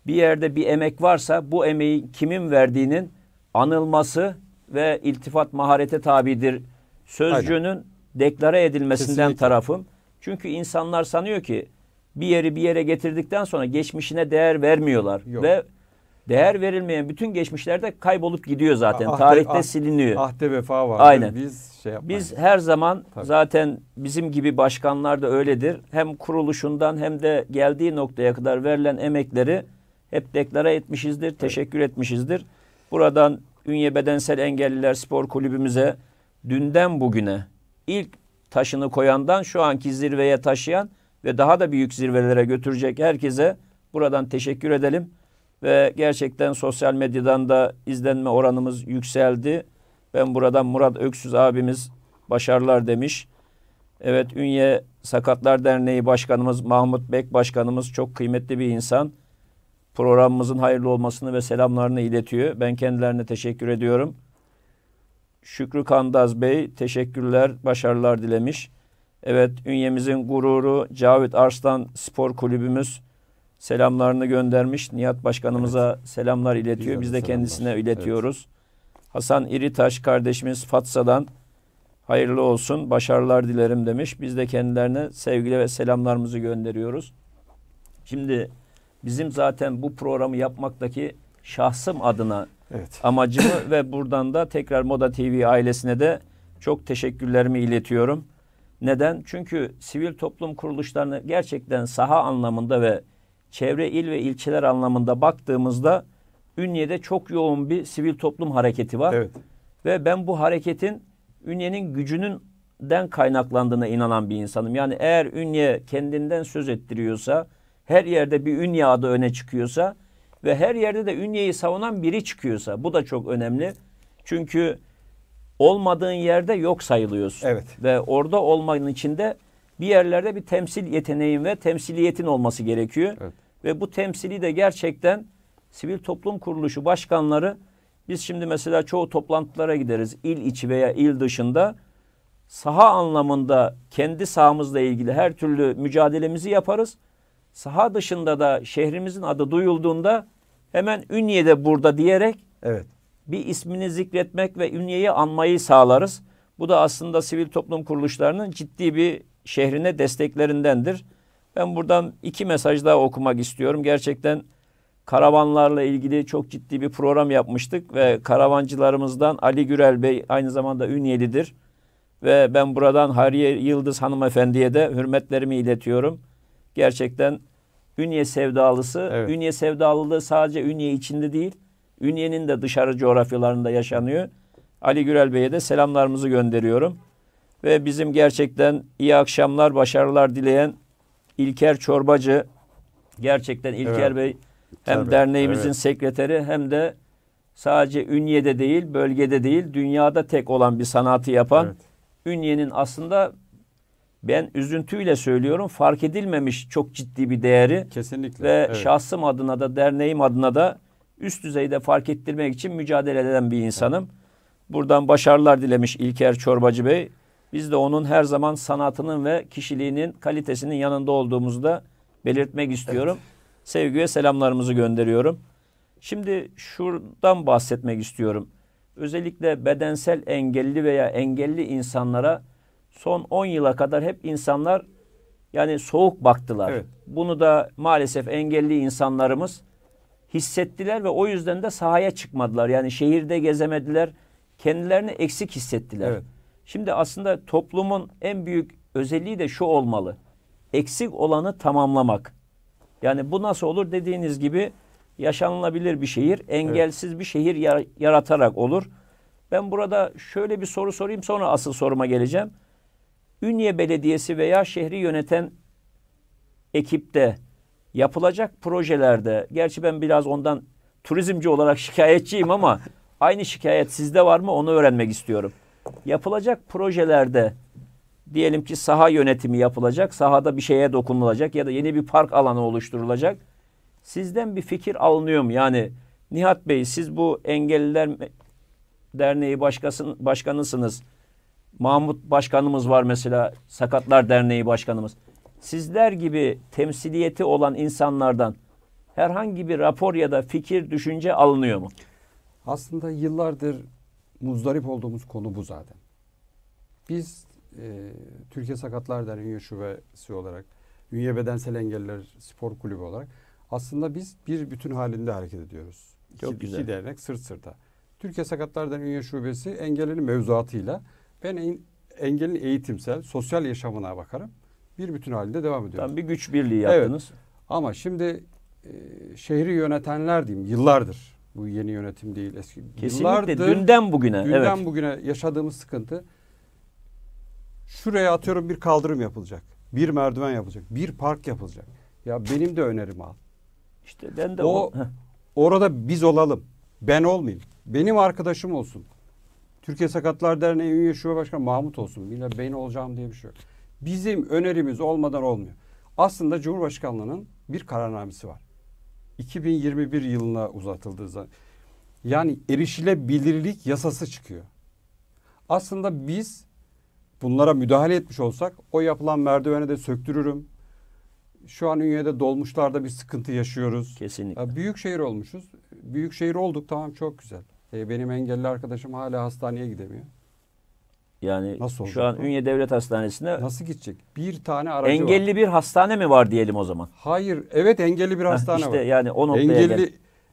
bir yerde bir emek varsa bu emeği kimin verdiğinin anılması ve iltifat maharete tabidir sözcüğünün Aynen. deklare edilmesinden Kesinlikle. tarafım. Çünkü insanlar sanıyor ki bir yeri bir yere getirdikten sonra geçmişine değer vermiyorlar Yok. ve değer verilmeyen bütün geçmişlerde kaybolup gidiyor zaten. Ahde, Tarihte ah, siliniyor. Ahde vefa var. Aynen. Biz şey yapmayız. Biz her zaman Tabii. zaten bizim gibi başkanlar da öyledir. Hem kuruluşundan hem de geldiği noktaya kadar verilen emekleri hep deklara etmişizdir, evet. teşekkür etmişizdir. Buradan Ünye Bedensel Engelliler Spor Kulübümüze dünden bugüne ilk taşını koyandan şu anki zirveye taşıyan ve daha da büyük zirvelere götürecek herkese buradan teşekkür edelim. Ve gerçekten sosyal medyadan da izlenme oranımız yükseldi. Ben buradan Murat Öksüz abimiz başarılar demiş. Evet Ünye Sakatlar Derneği Başkanımız Mahmut Bek Başkanımız çok kıymetli bir insan programımızın hayırlı olmasını ve selamlarını iletiyor. Ben kendilerine teşekkür ediyorum. Şükrü Kandaz Bey teşekkürler, başarılar dilemiş. Evet, ünyemizin gururu Cavit Arslan Spor Kulübümüz selamlarını göndermiş. Nihat Başkanımıza evet. selamlar iletiyor. Biz de, kendisine iletiyoruz. Evet. Hasan İritaş kardeşimiz Fatsa'dan hayırlı olsun, başarılar dilerim demiş. Biz de kendilerine sevgili ve selamlarımızı gönderiyoruz. Şimdi Bizim zaten bu programı yapmaktaki şahsım adına evet. amacımı ve buradan da tekrar Moda TV ailesine de çok teşekkürlerimi iletiyorum. Neden? Çünkü sivil toplum kuruluşlarını gerçekten saha anlamında ve çevre il ve ilçeler anlamında baktığımızda Ünye'de çok yoğun bir sivil toplum hareketi var. Evet. Ve ben bu hareketin Ünye'nin gücünün den kaynaklandığına inanan bir insanım. Yani eğer Ünye kendinden söz ettiriyorsa, her yerde bir ünye adı öne çıkıyorsa ve her yerde de ünyeyi savunan biri çıkıyorsa bu da çok önemli. Çünkü olmadığın yerde yok sayılıyorsun. Evet. Ve orada olmanın içinde bir yerlerde bir temsil yeteneğin ve temsiliyetin olması gerekiyor. Evet. Ve bu temsili de gerçekten sivil toplum kuruluşu başkanları biz şimdi mesela çoğu toplantılara gideriz il içi veya il dışında saha anlamında kendi sahamızla ilgili her türlü mücadelemizi yaparız saha dışında da şehrimizin adı duyulduğunda hemen Ünye'de burada diyerek evet. bir ismini zikretmek ve Ünye'yi anmayı sağlarız. Bu da aslında sivil toplum kuruluşlarının ciddi bir şehrine desteklerindendir. Ben buradan iki mesaj daha okumak istiyorum. Gerçekten karavanlarla ilgili çok ciddi bir program yapmıştık ve karavancılarımızdan Ali Gürel Bey aynı zamanda Ünyelidir. Ve ben buradan Hariye Yıldız hanımefendiye de hürmetlerimi iletiyorum. Gerçekten Ünye sevdalısı. Evet. Ünye sevdalılığı sadece Ünye içinde değil, Ünye'nin de dışarı coğrafyalarında yaşanıyor. Ali Gürel Bey'e de selamlarımızı gönderiyorum. Ve bizim gerçekten iyi akşamlar, başarılar dileyen İlker Çorbacı. Gerçekten İlker evet. Bey hem Tabii, derneğimizin evet. sekreteri hem de sadece Ünye'de değil, bölgede değil, dünyada tek olan bir sanatı yapan evet. Ünye'nin aslında ben üzüntüyle söylüyorum fark edilmemiş çok ciddi bir değeri kesinlikle ve evet. şahsım adına da derneğim adına da üst düzeyde fark ettirmek için mücadele eden bir insanım. Evet. Buradan başarılar dilemiş İlker Çorbacı Bey. Biz de onun her zaman sanatının ve kişiliğinin kalitesinin yanında olduğumuzu da belirtmek istiyorum. Evet. Sevgi ve selamlarımızı gönderiyorum. Şimdi şuradan bahsetmek istiyorum. Özellikle bedensel engelli veya engelli insanlara son 10 yıla kadar hep insanlar yani soğuk baktılar. Evet. Bunu da maalesef engelli insanlarımız hissettiler ve o yüzden de sahaya çıkmadılar. Yani şehirde gezemediler. Kendilerini eksik hissettiler. Evet. Şimdi aslında toplumun en büyük özelliği de şu olmalı. Eksik olanı tamamlamak. Yani bu nasıl olur dediğiniz gibi yaşanılabilir bir şehir, engelsiz evet. bir şehir yaratarak olur. Ben burada şöyle bir soru sorayım sonra asıl soruma geleceğim. Ünye Belediyesi veya şehri yöneten ekipte yapılacak projelerde gerçi ben biraz ondan turizmci olarak şikayetçiyim ama aynı şikayet sizde var mı onu öğrenmek istiyorum. Yapılacak projelerde diyelim ki saha yönetimi yapılacak, sahada bir şeye dokunulacak ya da yeni bir park alanı oluşturulacak. Sizden bir fikir alınıyor mu? Yani Nihat Bey siz bu engelliler derneği başkasın, başkanısınız. Mahmut Başkanımız var mesela Sakatlar Derneği Başkanımız. Sizler gibi temsiliyeti olan insanlardan herhangi bir rapor ya da fikir, düşünce alınıyor mu? Aslında yıllardır muzdarip olduğumuz konu bu zaten. Biz e, Türkiye Sakatlar Derneği Şubesi olarak, Ünye Bedensel Engelliler Spor Kulübü olarak aslında biz bir bütün halinde hareket ediyoruz. Çok iki, güzel. İki dernek sırt sırta. Türkiye Sakatlar Derneği Şubesi engellerin mevzuatıyla ben engelin eğitimsel, sosyal yaşamına bakarım. Bir bütün halinde devam ediyorum. Tam bir güç birliği yaptınız. Evet. Ama şimdi e, şehri yönetenler diyeyim yıllardır. Bu yeni yönetim değil eski. Kesinlikle yıllardır, dünden bugüne. Dünden evet. bugüne yaşadığımız sıkıntı şuraya atıyorum bir kaldırım yapılacak. Bir merdiven yapılacak. Bir park yapılacak. Ya benim de önerimi al. İşte ben de o, o orada biz olalım. Ben olmayayım. Benim arkadaşım olsun. Türkiye Sakatlar Derneği üye şube başkanı Mahmut olsun. Bile beyin olacağım diye bir şey yok. Bizim önerimiz olmadan olmuyor. Aslında Cumhurbaşkanlığı'nın bir kararnamesi var. 2021 yılına uzatıldığı zaman. Yani erişilebilirlik yasası çıkıyor. Aslında biz bunlara müdahale etmiş olsak o yapılan merdivene de söktürürüm. Şu an Ünye'de dolmuşlarda bir sıkıntı yaşıyoruz. Kesinlikle. büyük şehir olmuşuz. Büyük şehir olduk tamam çok güzel. E, benim engelli arkadaşım hala hastaneye gidemiyor. Yani Nasıl şu an bu? Ünye Devlet hastanesinde nasıl gidecek? Bir tane aracı Engelli var. bir hastane mi var diyelim o zaman? Hayır. Evet engelli bir hastane işte var. İşte yani o noktaya engelli,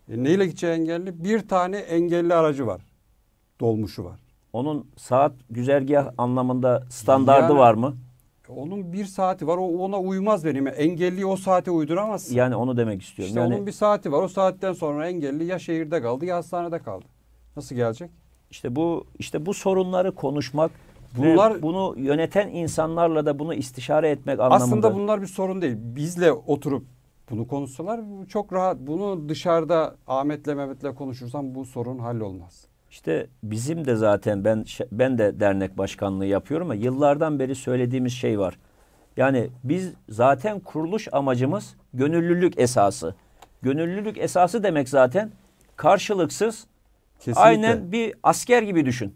gel. E, neyle gideceği engelli? Bir tane engelli aracı var. Dolmuşu var. Onun saat güzergah anlamında standardı yani, var mı? Onun bir saati var. O ona uymaz benim. Engelli o saate uyduramaz. Yani onu demek istiyorum. İşte yani, onun bir saati var. O saatten sonra engelli ya şehirde kaldı ya hastanede kaldı. Nasıl gelecek? İşte bu işte bu sorunları konuşmak Bunlar ve bunu yöneten insanlarla da bunu istişare etmek anlamında. Aslında bunlar bir sorun değil. Bizle oturup bunu konuşsalar çok rahat. Bunu dışarıda Ahmet'le Mehmet'le konuşursam bu sorun hallolmaz. İşte bizim de zaten ben ben de dernek başkanlığı yapıyorum ama yıllardan beri söylediğimiz şey var. Yani biz zaten kuruluş amacımız gönüllülük esası. Gönüllülük esası demek zaten karşılıksız Kesinlikle. Aynen bir asker gibi düşün.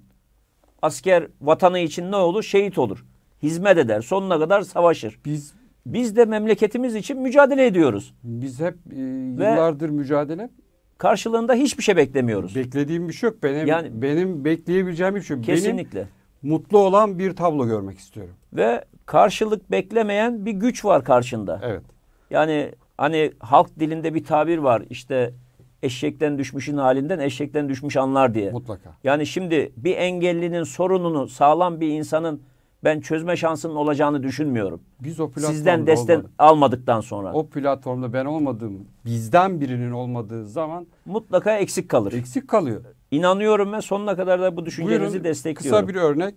Asker vatanı için ne olur? Şehit olur. Hizmet eder. Sonuna kadar savaşır. Biz biz de memleketimiz için mücadele ediyoruz. Biz hep e, yıllardır Ve mücadele karşılığında hiçbir şey beklemiyoruz. Beklediğim bir şey yok. Benim yani, benim bekleyebileceğim bir şey yok. Kesinlikle. Benim mutlu olan bir tablo görmek istiyorum. Ve karşılık beklemeyen bir güç var karşında. Evet. Yani hani halk dilinde bir tabir var. İşte eşekten düşmüşün halinden eşekten düşmüş anlar diye. Mutlaka. Yani şimdi bir engellinin sorununu sağlam bir insanın ben çözme şansının olacağını düşünmüyorum. Biz o platformda Sizden destek almadıktan sonra. O platformda ben olmadığım, bizden birinin olmadığı zaman mutlaka eksik kalır. Eksik kalıyor. İnanıyorum ve sonuna kadar da bu düşüncenizi Buyurun, destekliyorum. Kısa bir örnek.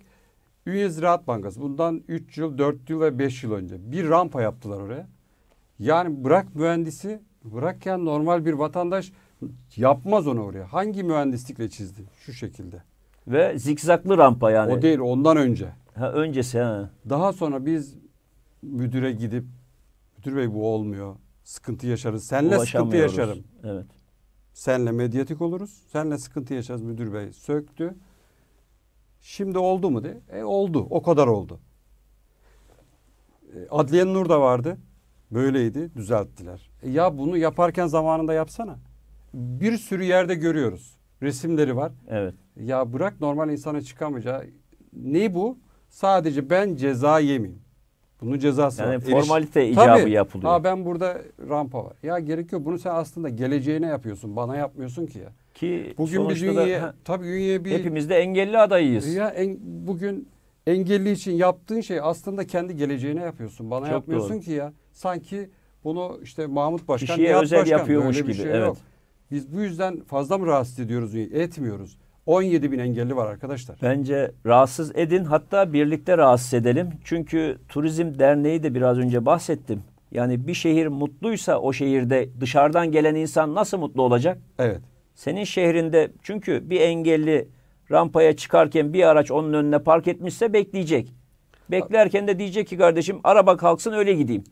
Ünye Ziraat Bankası bundan 3 yıl, 4 yıl ve 5 yıl önce bir rampa yaptılar oraya. Yani bırak mühendisi, bırak yani normal bir vatandaş yapmaz onu oraya. Hangi mühendislikle çizdi? Şu şekilde. Ve zikzaklı rampa yani. O değil ondan önce. Ha, öncesi ha. Daha sonra biz müdüre gidip müdür bey bu olmuyor. Sıkıntı yaşarız. Senle sıkıntı yaşarım. Evet. Senle medyatik oluruz. Senle sıkıntı yaşarız müdür bey. Söktü. Şimdi oldu mu de? E oldu. O kadar oldu. E, Adliye Nur da vardı. Böyleydi. Düzelttiler. E, ya bunu yaparken zamanında yapsana bir sürü yerde görüyoruz. Resimleri var. Evet. Ya bırak normal insana çıkamayacağı. Ne bu? Sadece ben ceza yemeyeyim. Bunun cezası yani var. formalite Eriş... icabı Tabii. yapılıyor. Ha ben burada rampa var. Ya gerekiyor. Bunu sen aslında geleceğine yapıyorsun. Bana yapmıyorsun ki ya. Ki bugün biz Ünye, da, tabii Ünye bir hepimiz de engelli adayıyız. Ya en, bugün engelli için yaptığın şey aslında kendi geleceğine yapıyorsun. Bana Çok yapmıyorsun doğru. ki ya. Sanki bunu işte Mahmut Başkan, Nihat özel Başkan yapıyormuş böyle gibi. şey evet. yok. Biz bu yüzden fazla mı rahatsız ediyoruz? Etmiyoruz. 17 bin engelli var arkadaşlar. Bence rahatsız edin hatta birlikte rahatsız edelim. Çünkü Turizm Derneği de biraz önce bahsettim. Yani bir şehir mutluysa o şehirde dışarıdan gelen insan nasıl mutlu olacak? Evet. Senin şehrinde çünkü bir engelli rampaya çıkarken bir araç onun önüne park etmişse bekleyecek. Beklerken de diyecek ki kardeşim araba kalksın öyle gideyim.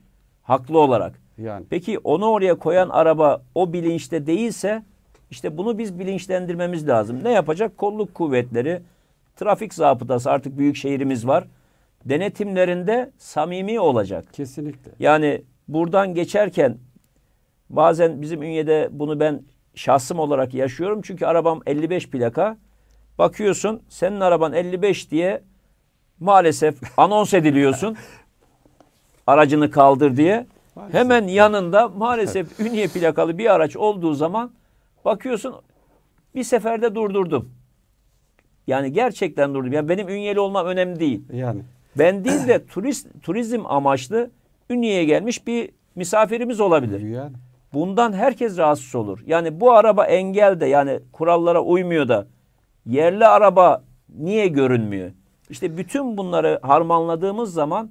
Haklı olarak. Yani. Peki onu oraya koyan araba o bilinçte değilse işte bunu biz bilinçlendirmemiz lazım. Ne yapacak? Kolluk kuvvetleri, trafik zabıtası artık büyük şehrimiz var. Denetimlerinde samimi olacak. Kesinlikle. Yani buradan geçerken bazen bizim ünyede bunu ben şahsım olarak yaşıyorum. Çünkü arabam 55 plaka. Bakıyorsun senin araban 55 diye maalesef anons ediliyorsun. aracını kaldır diye. Maalesef. Hemen yanında maalesef Ünye plakalı bir araç olduğu zaman bakıyorsun bir seferde durdurdum. Yani gerçekten durdum. Yani benim Ünyeli olmam önemli değil. Yani. Ben değil de turist, turizm amaçlı Ünye'ye gelmiş bir misafirimiz olabilir. Yani. Bundan herkes rahatsız olur. Yani bu araba engel de yani kurallara uymuyor da yerli araba niye görünmüyor? İşte bütün bunları harmanladığımız zaman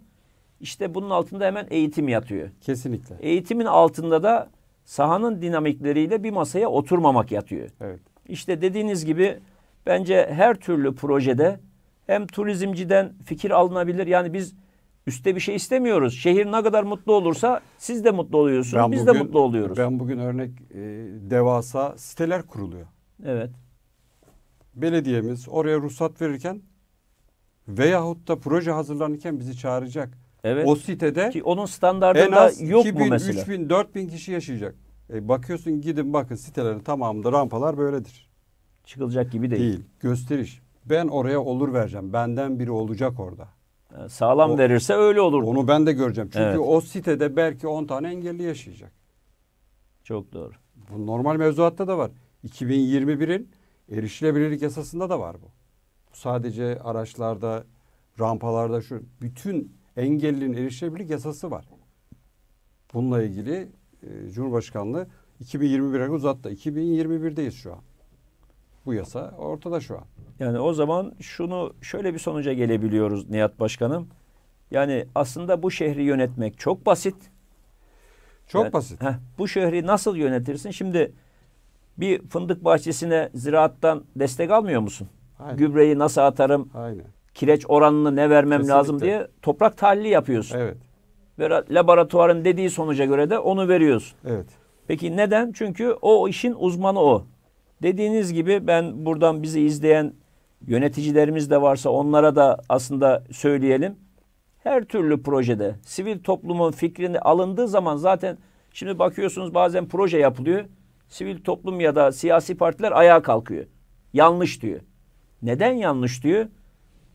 işte bunun altında hemen eğitim yatıyor. Kesinlikle. Eğitimin altında da sahanın dinamikleriyle bir masaya oturmamak yatıyor. Evet. İşte dediğiniz gibi bence her türlü projede hem turizmciden fikir alınabilir. Yani biz üstte bir şey istemiyoruz. Şehir ne kadar mutlu olursa siz de mutlu oluyorsunuz, ben biz bugün, de mutlu oluyoruz. Ben bugün örnek e, devasa siteler kuruluyor. Evet. Belediyemiz oraya ruhsat verirken veyahut da proje hazırlanırken bizi çağıracak. Evet. O sitede ki onun standartında en az yok 2000, mu mesela? 3000, 4000 kişi yaşayacak. E bakıyorsun gidin bakın sitelerin tamamında rampalar böyledir. Çıkılacak gibi değil. Değil. Gösteriş. Ben oraya olur vereceğim. Benden biri olacak orada. E, sağlam o, verirse öyle olur. Onu ben de göreceğim. Çünkü evet. o sitede belki 10 tane engelli yaşayacak. Çok doğru. Bu normal mevzuatta da var. 2021'in erişilebilirlik yasasında da var bu. Bu sadece araçlarda, rampalarda şu bütün engellinin erişebilir yasası var. Bununla ilgili e, Cumhurbaşkanlığı 2021'e uzattı. 2021'deyiz şu an. Bu yasa ortada şu an. Yani o zaman şunu şöyle bir sonuca gelebiliyoruz Nihat Başkanım. Yani aslında bu şehri yönetmek çok basit. Çok yani, basit. Heh, bu şehri nasıl yönetirsin? Şimdi bir fındık bahçesine ziraattan destek almıyor musun? Aynen. Gübreyi nasıl atarım? Aynen kireç oranını ne vermem Kesinlikle. lazım diye toprak tahlili yapıyorsun. Evet. Ve laboratuvarın dediği sonuca göre de onu veriyorsun. Evet. Peki neden? Çünkü o işin uzmanı o. Dediğiniz gibi ben buradan bizi izleyen yöneticilerimiz de varsa onlara da aslında söyleyelim. Her türlü projede sivil toplumun fikrini alındığı zaman zaten şimdi bakıyorsunuz bazen proje yapılıyor. Sivil toplum ya da siyasi partiler ayağa kalkıyor. Yanlış diyor. Neden yanlış diyor?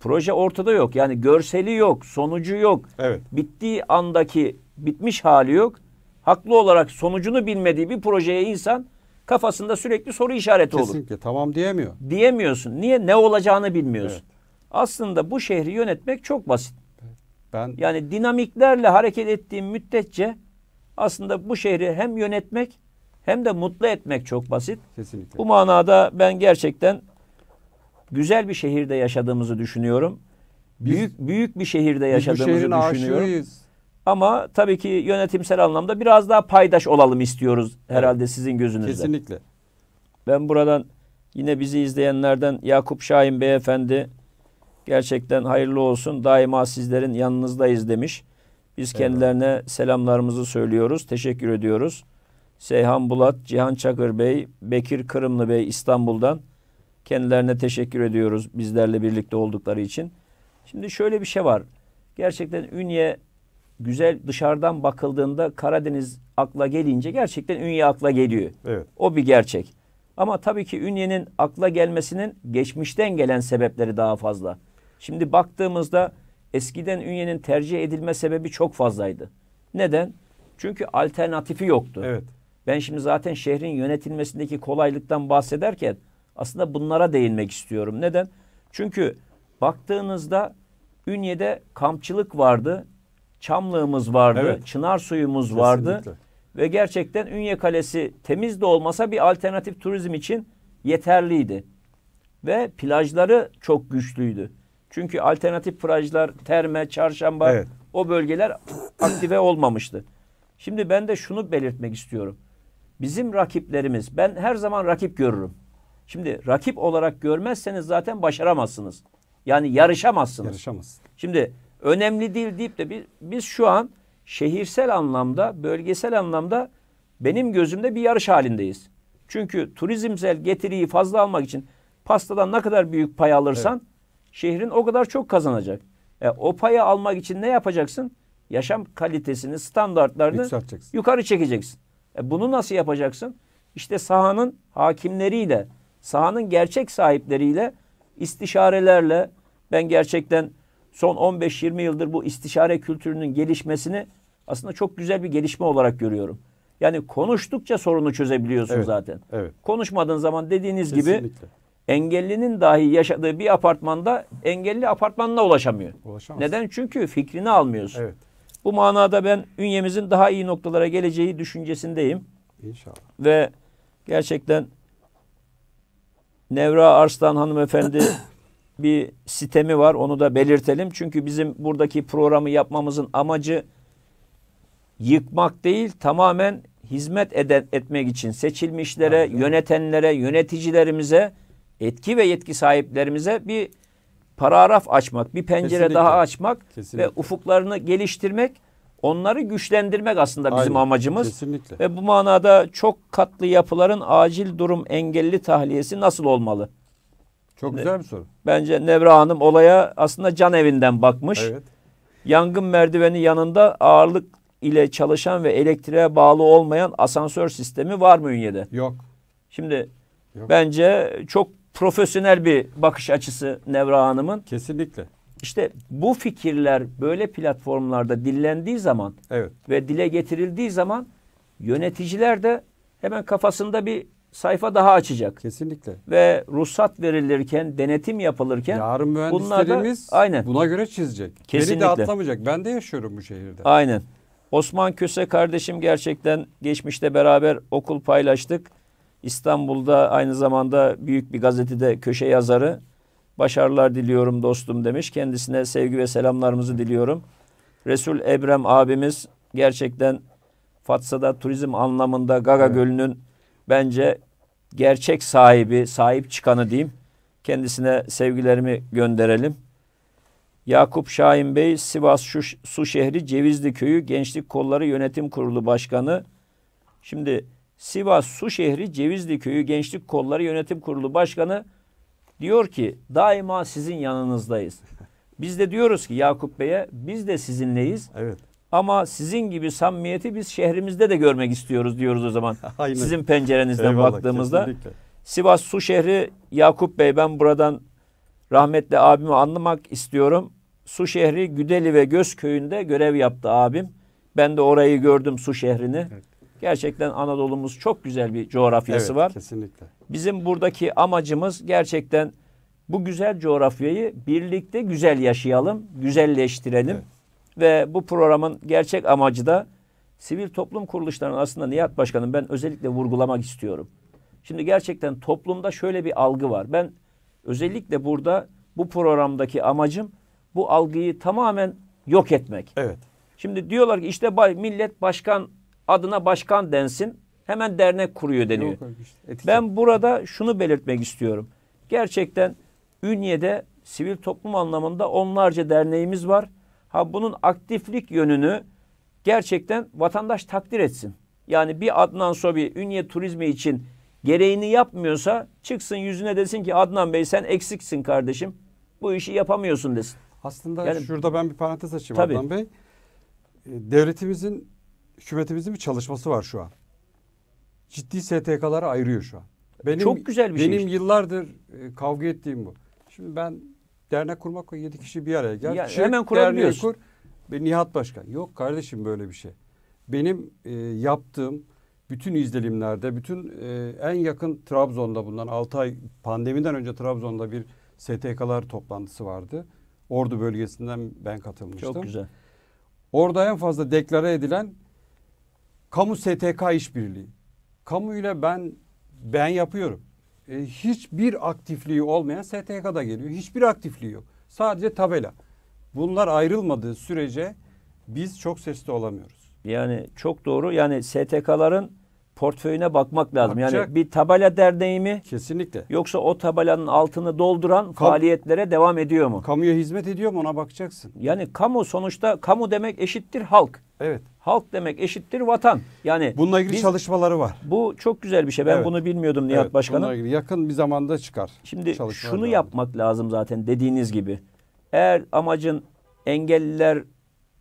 Proje ortada yok. Yani görseli yok, sonucu yok. Evet. Bittiği andaki bitmiş hali yok. Haklı olarak sonucunu bilmediği bir projeye insan kafasında sürekli soru işareti Kesinlikle, olur. Kesinlikle tamam diyemiyor. Diyemiyorsun. Niye? Ne olacağını bilmiyorsun. Evet. Aslında bu şehri yönetmek çok basit. Ben yani dinamiklerle hareket ettiğim müddetçe aslında bu şehri hem yönetmek hem de mutlu etmek çok basit. Kesinlikle. Bu manada ben gerçekten güzel bir şehirde yaşadığımızı düşünüyorum. Biz, büyük büyük bir şehirde yaşadığımızı biz düşünüyorum. Aşığıyız. Ama tabii ki yönetimsel anlamda biraz daha paydaş olalım istiyoruz herhalde sizin gözünüzde. Kesinlikle. Ben buradan yine bizi izleyenlerden Yakup Şahin beyefendi gerçekten hayırlı olsun. Daima sizlerin yanınızdayız demiş. Biz kendilerine selamlarımızı söylüyoruz. Teşekkür ediyoruz. Seyhan Bulat, Cihan Çakır Bey, Bekir Kırımlı Bey İstanbul'dan. Kendilerine teşekkür ediyoruz bizlerle birlikte oldukları için. Şimdi şöyle bir şey var. Gerçekten Ünye güzel dışarıdan bakıldığında Karadeniz akla gelince gerçekten Ünye akla geliyor. Evet. O bir gerçek. Ama tabii ki Ünye'nin akla gelmesinin geçmişten gelen sebepleri daha fazla. Şimdi baktığımızda eskiden Ünye'nin tercih edilme sebebi çok fazlaydı. Neden? Çünkü alternatifi yoktu. Evet. Ben şimdi zaten şehrin yönetilmesindeki kolaylıktan bahsederken aslında bunlara değinmek istiyorum. Neden? Çünkü baktığınızda Ünye'de kampçılık vardı, çamlığımız vardı, evet. çınar suyumuz Kesinlikle. vardı ve gerçekten Ünye Kalesi temiz de olmasa bir alternatif turizm için yeterliydi. Ve plajları çok güçlüydü. Çünkü alternatif plajlar Terme, Çarşamba evet. o bölgeler aktive olmamıştı. Şimdi ben de şunu belirtmek istiyorum. Bizim rakiplerimiz ben her zaman rakip görürüm. Şimdi rakip olarak görmezseniz zaten başaramazsınız. Yani yarışamazsınız. Yarışamaz. Şimdi önemli değil deyip de biz, biz şu an şehirsel anlamda, bölgesel anlamda benim gözümde bir yarış halindeyiz. Çünkü turizmsel getiriyi fazla almak için pastadan ne kadar büyük pay alırsan evet. şehrin o kadar çok kazanacak. E, o payı almak için ne yapacaksın? Yaşam kalitesini, standartlarını yukarı çekeceksin. E, bunu nasıl yapacaksın? İşte sahanın hakimleriyle, sahanın gerçek sahipleriyle istişarelerle ben gerçekten son 15-20 yıldır bu istişare kültürünün gelişmesini aslında çok güzel bir gelişme olarak görüyorum. Yani konuştukça sorunu çözebiliyorsun evet, zaten. Evet. Konuşmadığın zaman dediğiniz Kesinlikle. gibi engellinin dahi yaşadığı bir apartmanda engelli apartmanına ulaşamıyor. Ulaşamaz. Neden? Çünkü fikrini almıyorsun. Evet. Bu manada ben ünyemizin daha iyi noktalara geleceği düşüncesindeyim. İnşallah. Ve gerçekten Nevra Arslan hanımefendi bir sitemi var. Onu da belirtelim. Çünkü bizim buradaki programı yapmamızın amacı yıkmak değil, tamamen hizmet eden, etmek için seçilmişlere, Aynen. yönetenlere, yöneticilerimize, etki ve yetki sahiplerimize bir paragraf açmak, bir pencere Kesinlikle. daha açmak Kesinlikle. ve ufuklarını geliştirmek Onları güçlendirmek aslında bizim Aynen, amacımız. Kesinlikle. Ve bu manada çok katlı yapıların acil durum engelli tahliyesi nasıl olmalı? Çok güzel bir soru. Bence Nevra Hanım olaya aslında can evinden bakmış. Evet. Yangın merdiveni yanında ağırlık ile çalışan ve elektriğe bağlı olmayan asansör sistemi var mı Ünye'de? Yok. Şimdi Yok. bence çok profesyonel bir bakış açısı Nevra Hanım'ın. Kesinlikle. İşte bu fikirler böyle platformlarda dillendiği zaman evet. ve dile getirildiği zaman yöneticiler de hemen kafasında bir sayfa daha açacak. Kesinlikle. Ve ruhsat verilirken, denetim yapılırken yarın mühendislerimiz da, aynen. buna göre çizecek. Kesinlikle. Beni de atlamayacak. Ben de yaşıyorum bu şehirde. Aynen. Osman Köse kardeşim gerçekten geçmişte beraber okul paylaştık. İstanbul'da aynı zamanda büyük bir gazetede köşe yazarı. Başarılar diliyorum dostum demiş. Kendisine sevgi ve selamlarımızı diliyorum. Resul Ebrem abimiz gerçekten Fatsa'da turizm anlamında Gaga evet. Gölü'nün bence gerçek sahibi, sahip çıkanı diyeyim. Kendisine sevgilerimi gönderelim. Yakup Şahin Bey, Sivas Şu, Su Şehri Cevizli Köyü Gençlik Kolları Yönetim Kurulu Başkanı. Şimdi Sivas Su Şehri Cevizli Köyü Gençlik Kolları Yönetim Kurulu Başkanı Diyor ki daima sizin yanınızdayız. Biz de diyoruz ki Yakup Bey'e biz de sizinleyiz. Evet. Ama sizin gibi samimiyeti biz şehrimizde de görmek istiyoruz diyoruz o zaman. Aynen. Sizin pencerenizden Eyvallah, baktığımızda. Kesinlikle. Sivas Su Şehri Yakup Bey ben buradan rahmetli abimi anlamak istiyorum. Su Şehri Güdeli ve Göz Köyü'nde görev yaptı abim. Ben de orayı gördüm Su Şehri'ni. Evet. Gerçekten Anadolu'muz çok güzel bir coğrafyası evet, var. Kesinlikle. Bizim buradaki amacımız gerçekten bu güzel coğrafyayı birlikte güzel yaşayalım, güzelleştirelim. Evet. Ve bu programın gerçek amacı da sivil toplum kuruluşlarının aslında Nihat Başkanım ben özellikle vurgulamak istiyorum. Şimdi gerçekten toplumda şöyle bir algı var. Ben özellikle burada bu programdaki amacım bu algıyı tamamen yok etmek. Evet. Şimdi diyorlar ki işte millet başkan adına başkan densin. Hemen dernek kuruyor deniyor. ben burada şunu belirtmek istiyorum. Gerçekten Ünye'de sivil toplum anlamında onlarca derneğimiz var. Ha bunun aktiflik yönünü gerçekten vatandaş takdir etsin. Yani bir Adnan Sobi Ünye turizmi için gereğini yapmıyorsa çıksın yüzüne desin ki Adnan Bey sen eksiksin kardeşim. Bu işi yapamıyorsun desin. Aslında yani, şurada ben bir parantez açayım tabii. Adnan Bey. Ee, devletimizin hükümetimizin bir çalışması var şu an. Ciddi STK'lara ayırıyor şu an. Benim, Çok güzel bir şey. Benim yıllardır e, kavga ettiğim bu. Şimdi ben dernek kurmak o yedi kişi bir araya gel. Ya, hemen kurabiliyorsun. Kur. Ve Nihat Başkan. Yok kardeşim böyle bir şey. Benim e, yaptığım bütün izlenimlerde, bütün e, en yakın Trabzon'da bundan 6 ay pandemiden önce Trabzon'da bir STK'lar toplantısı vardı. Ordu bölgesinden ben katılmıştım. Çok güzel. Orada en fazla deklare edilen Kamu STK işbirliği. Kamuyla ben ben yapıyorum. E, hiçbir aktifliği olmayan STK'da geliyor. Hiçbir aktifliği yok. Sadece tabela. Bunlar ayrılmadığı sürece biz çok sesli olamıyoruz. Yani çok doğru. Yani STK'ların portföyüne bakmak lazım. Bakacak. Yani bir tabela derneği mi? Kesinlikle. Yoksa o tabelanın altını dolduran Kam faaliyetlere devam ediyor mu? Kamuya hizmet ediyor mu ona bakacaksın. Yani kamu sonuçta kamu demek eşittir halk. Evet. Halk demek eşittir vatan. Yani bununla ilgili biz, çalışmaları var. Bu çok güzel bir şey. Ben evet. bunu bilmiyordum Nihat evet, Başkanım. Bununla ilgili yakın bir zamanda çıkar. Şimdi şunu lazım. yapmak lazım zaten dediğiniz gibi. Eğer amacın engelliler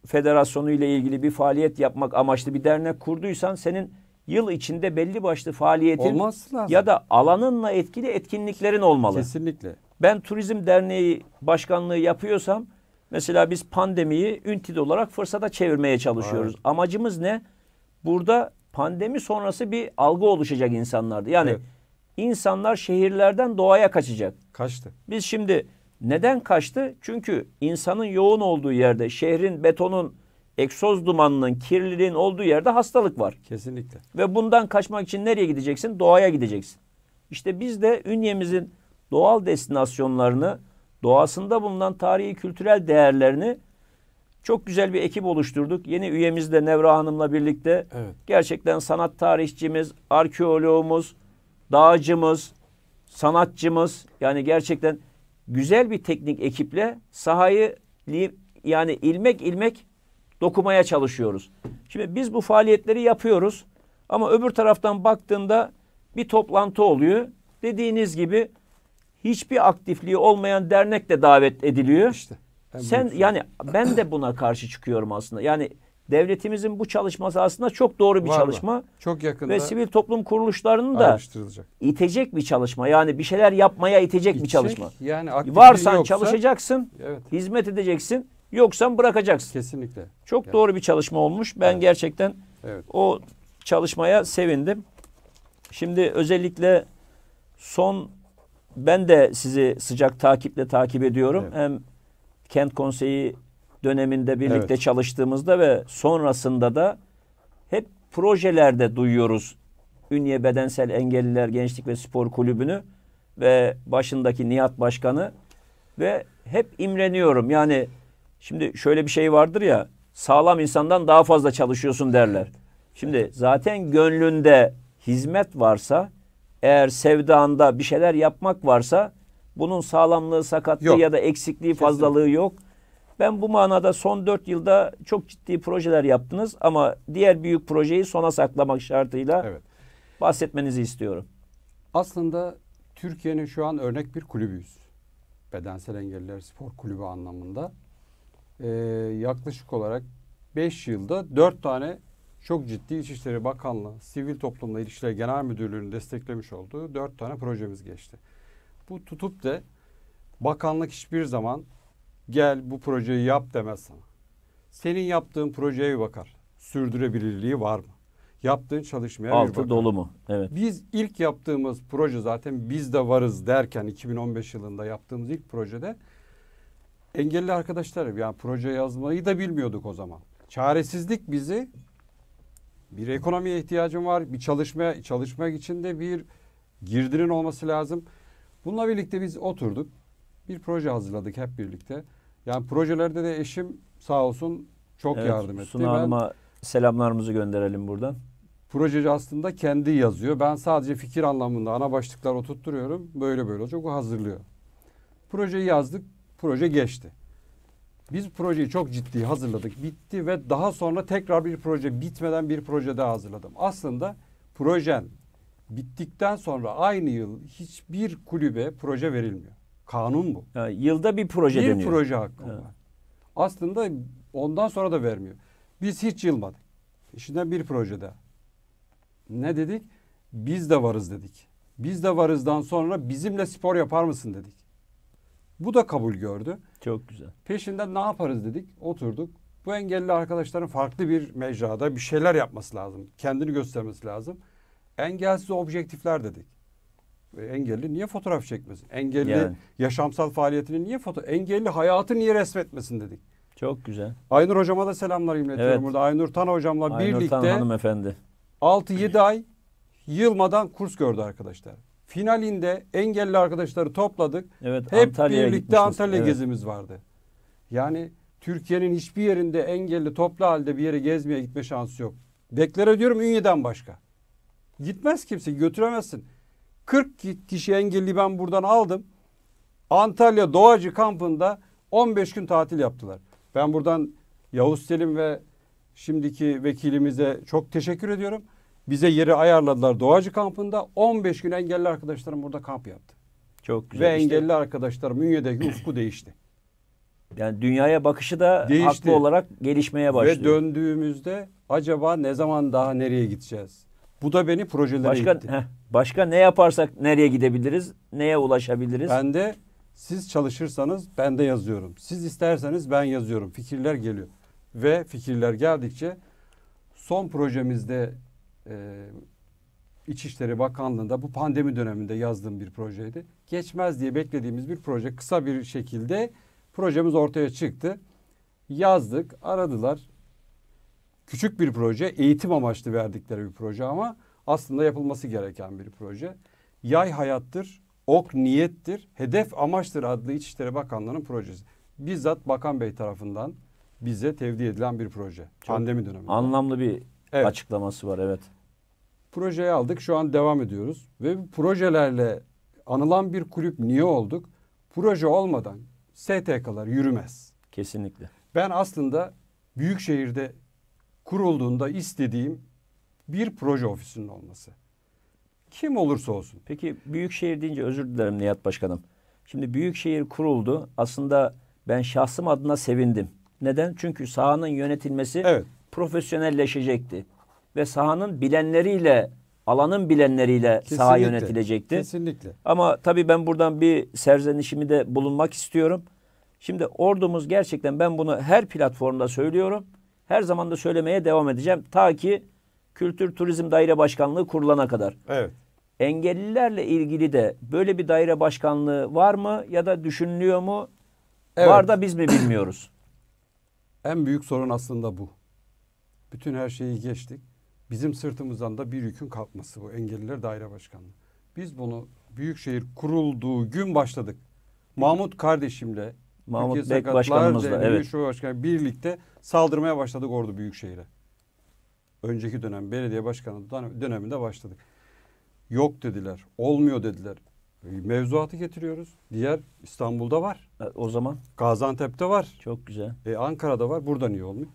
federasyonu ile ilgili bir faaliyet yapmak amaçlı bir dernek kurduysan senin yıl içinde belli başlı faaliyetin ya da alanınla etkili etkinliklerin olmalı. Kesinlikle. Ben Turizm Derneği başkanlığı yapıyorsam mesela biz pandemiyi ÜNTİD olarak fırsata çevirmeye çalışıyoruz. Evet. Amacımız ne? Burada pandemi sonrası bir algı oluşacak insanlarda. Yani evet. insanlar şehirlerden doğaya kaçacak. Kaçtı. Biz şimdi neden kaçtı? Çünkü insanın yoğun olduğu yerde şehrin betonun egzoz dumanının kirliliğin olduğu yerde hastalık var. Kesinlikle. Ve bundan kaçmak için nereye gideceksin? Doğaya gideceksin. İşte biz de Ünye'mizin doğal destinasyonlarını, doğasında bulunan tarihi kültürel değerlerini çok güzel bir ekip oluşturduk. Yeni üyemiz de Nevra Hanım'la birlikte evet. gerçekten sanat tarihçimiz, arkeoloğumuz, dağcımız, sanatçımız yani gerçekten güzel bir teknik ekiple sahayı yani ilmek ilmek dokumaya çalışıyoruz. Şimdi biz bu faaliyetleri yapıyoruz ama öbür taraftan baktığında bir toplantı oluyor. Dediğiniz gibi hiçbir aktifliği olmayan dernek de davet ediliyor. İşte Sen bunu... yani ben de buna karşı çıkıyorum aslında. Yani devletimizin bu çalışması aslında çok doğru bir Var çalışma. Mı? Çok yakında. Ve sivil toplum kuruluşlarının da itecek bir çalışma. Yani bir şeyler yapmaya itecek, itecek bir çalışma. Yani Varsan yoksa, çalışacaksın, evet. hizmet edeceksin. Yoksa bırakacaksın. Kesinlikle. Çok yani. doğru bir çalışma olmuş. Ben evet. gerçekten evet. o çalışmaya sevindim. Şimdi özellikle son ben de sizi sıcak takiple takip ediyorum. Evet. Hem Kent Konseyi döneminde birlikte evet. çalıştığımızda ve sonrasında da hep projelerde duyuyoruz Ünye Bedensel Engelliler Gençlik ve Spor Kulübü'nü ve başındaki Nihat Başkanı ve hep imreniyorum. Yani Şimdi şöyle bir şey vardır ya sağlam insandan daha fazla çalışıyorsun derler. Şimdi zaten gönlünde hizmet varsa eğer sevdanda bir şeyler yapmak varsa bunun sağlamlığı, sakatlığı yok. ya da eksikliği, fazlalığı yok. Ben bu manada son dört yılda çok ciddi projeler yaptınız ama diğer büyük projeyi sona saklamak şartıyla evet. bahsetmenizi istiyorum. Aslında Türkiye'nin şu an örnek bir kulübüyüz. Bedensel engelliler spor kulübü anlamında e, yaklaşık olarak 5 yılda 4 tane çok ciddi İçişleri Bakanlığı, Sivil Toplumla İlişkiler Genel Müdürlüğü'nün desteklemiş olduğu 4 tane projemiz geçti. Bu tutup da bakanlık hiçbir zaman gel bu projeyi yap demez sana. Senin yaptığın projeye bir bakar. Sürdürebilirliği var mı? Yaptığın çalışmaya Altı bir bakar. dolu mu? Evet. Biz ilk yaptığımız proje zaten biz de varız derken 2015 yılında yaptığımız ilk projede engelli arkadaşlarım yani proje yazmayı da bilmiyorduk o zaman. Çaresizlik bizi bir ekonomiye ihtiyacım var, bir çalışmaya çalışmak için de bir girdirin olması lazım. Bununla birlikte biz oturduk. Bir proje hazırladık hep birlikte. Yani projelerde de eşim sağ olsun çok evet, yardım etti. Suna Hanım'a selamlarımızı gönderelim buradan. Projeci aslında kendi yazıyor. Ben sadece fikir anlamında ana başlıklar oturtturuyorum. Böyle böyle olacak o hazırlıyor. Projeyi yazdık proje geçti. Biz projeyi çok ciddi hazırladık. Bitti ve daha sonra tekrar bir proje bitmeden bir proje daha hazırladım. Aslında projen bittikten sonra aynı yıl hiçbir kulübe proje verilmiyor. Kanun bu. Yani yılda bir proje bir dönüyor. Bir proje hakkı evet. var. Aslında ondan sonra da vermiyor. Biz hiç yılmadık. İşinden bir proje daha. Ne dedik? Biz de varız dedik. Biz de varızdan sonra bizimle spor yapar mısın dedik. Bu da kabul gördü. Çok güzel. Peşinden ne yaparız dedik. Oturduk. Bu engelli arkadaşların farklı bir mecrada bir şeyler yapması lazım. Kendini göstermesi lazım. Engelsiz objektifler dedik. E, engelli niye fotoğraf çekmesin? Engelli yani. yaşamsal faaliyetini niye foto engelli hayatı niye resmetmesin dedik. Çok güzel. Aynur hocama da selamlar imletiyorum evet. burada. Aynur Tan hocamla Aynur birlikte Tan hanımefendi. 6-7 ay yılmadan kurs gördü arkadaşlar finalinde engelli arkadaşları topladık. Evet, Hep Antalya'ya birlikte Antalya evet. gezimiz vardı. Yani Türkiye'nin hiçbir yerinde engelli toplu halde bir yere gezmeye gitme şansı yok. Deklar ediyorum Ünye'den başka. Gitmez kimse götüremezsin. 40 kişi engelli ben buradan aldım. Antalya Doğacı kampında 15 gün tatil yaptılar. Ben buradan Yavuz Selim ve şimdiki vekilimize çok teşekkür ediyorum. Bize yeri ayarladılar Doğacı kampında. 15 gün engelli arkadaşlarım burada kamp yaptı. Çok güzel. Ve işte. engelli arkadaşlarım Ünye'deki ufku değişti. Yani dünyaya bakışı da değişti. haklı olarak gelişmeye başlıyor. Ve döndüğümüzde acaba ne zaman daha nereye gideceğiz? Bu da beni projelere başka, gitti. Heh, başka ne yaparsak nereye gidebiliriz? Neye ulaşabiliriz? Ben de siz çalışırsanız ben de yazıyorum. Siz isterseniz ben yazıyorum. Fikirler geliyor. Ve fikirler geldikçe son projemizde e, İçişleri Bakanlığı'nda bu pandemi döneminde yazdığım bir projeydi. Geçmez diye beklediğimiz bir proje kısa bir şekilde projemiz ortaya çıktı. Yazdık, aradılar. Küçük bir proje, eğitim amaçlı verdikleri bir proje ama aslında yapılması gereken bir proje. Yay hayattır, ok niyettir, hedef amaçtır adlı İçişleri Bakanlığı'nın projesi. Bizzat Bakan Bey tarafından bize tevdi edilen bir proje. Çok pandemi döneminde. Anlamlı bir evet. açıklaması var evet projeyi aldık. Şu an devam ediyoruz. Ve bu projelerle anılan bir kulüp niye olduk? Proje olmadan STK'lar yürümez. Kesinlikle. Ben aslında büyük şehirde kurulduğunda istediğim bir proje ofisinin olması. Kim olursa olsun. Peki büyük şehir deyince özür dilerim Nihat Başkanım. Şimdi büyük şehir kuruldu. Aslında ben şahsım adına sevindim. Neden? Çünkü sahanın yönetilmesi evet. profesyonelleşecekti ve sahanın bilenleriyle alanın bilenleriyle saha yönetilecekti. Kesinlikle. Ama tabii ben buradan bir serzenişimi de bulunmak istiyorum. Şimdi ordumuz gerçekten ben bunu her platformda söylüyorum. Her zaman da söylemeye devam edeceğim. Ta ki Kültür Turizm Daire Başkanlığı kurulana kadar. Evet. Engellilerle ilgili de böyle bir daire başkanlığı var mı ya da düşünülüyor mu? Evet. Var da biz mi bilmiyoruz? en büyük sorun aslında bu. Bütün her şeyi geçtik Bizim sırtımızdan da bir yükün kalkması bu Engelliler Daire Başkanlığı. Biz bunu Büyükşehir kurulduğu gün başladık. Mahmut kardeşimle Mahmut Türkiye Bek Başkanımızla evet. Başkanı birlikte saldırmaya başladık Ordu Büyükşehir'e. Önceki dönem belediye başkanı döneminde başladık. Yok dediler, olmuyor dediler. E, mevzuatı getiriyoruz. Diğer İstanbul'da var. E, o zaman? Gaziantep'te var. Çok güzel. E, Ankara'da var. Burada niye olmuyor?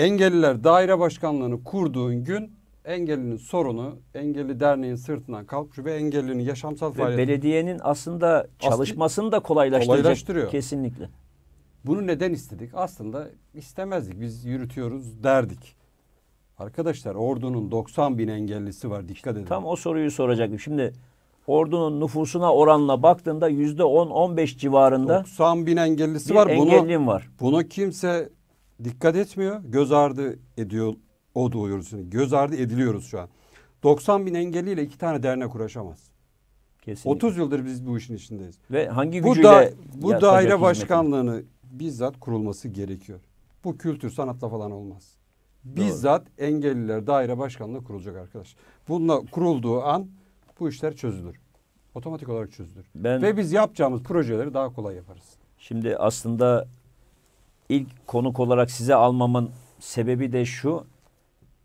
Engelliler Daire Başkanlığı'nı kurduğun gün engellinin sorunu, engelli derneğin sırtından kalkmış ve engellinin yaşamsal faaliyeti. Belediyenin aslında çalışmasını da kolaylaştıracak. Kolaylaştırıyor. Kesinlikle. Bunu neden istedik? Aslında istemezdik. Biz yürütüyoruz derdik. Arkadaşlar ordunun 90 bin engellisi var. Dikkat edin. Tam o soruyu soracaktım. Şimdi ordunun nüfusuna oranla baktığında yüzde 10-15 civarında 90 bin engellisi var. Bunu, var. Bunu kimse dikkat etmiyor. Göz ardı ediyor o doğuyoruz. Göz ardı ediliyoruz şu an. 90 bin engelliyle iki tane dernek uğraşamaz. Kesinlikle. 30 yıldır biz bu işin içindeyiz. Ve hangi bu gücüyle? Da, bu daire başkanlığını bizzat kurulması gerekiyor. Bu kültür sanatla falan olmaz. Bizzat Doğru. engelliler daire başkanlığı kurulacak arkadaş. Bununla kurulduğu an bu işler çözülür. Otomatik olarak çözülür. Ben, Ve biz yapacağımız projeleri daha kolay yaparız. Şimdi aslında ilk konuk olarak size almamın sebebi de şu.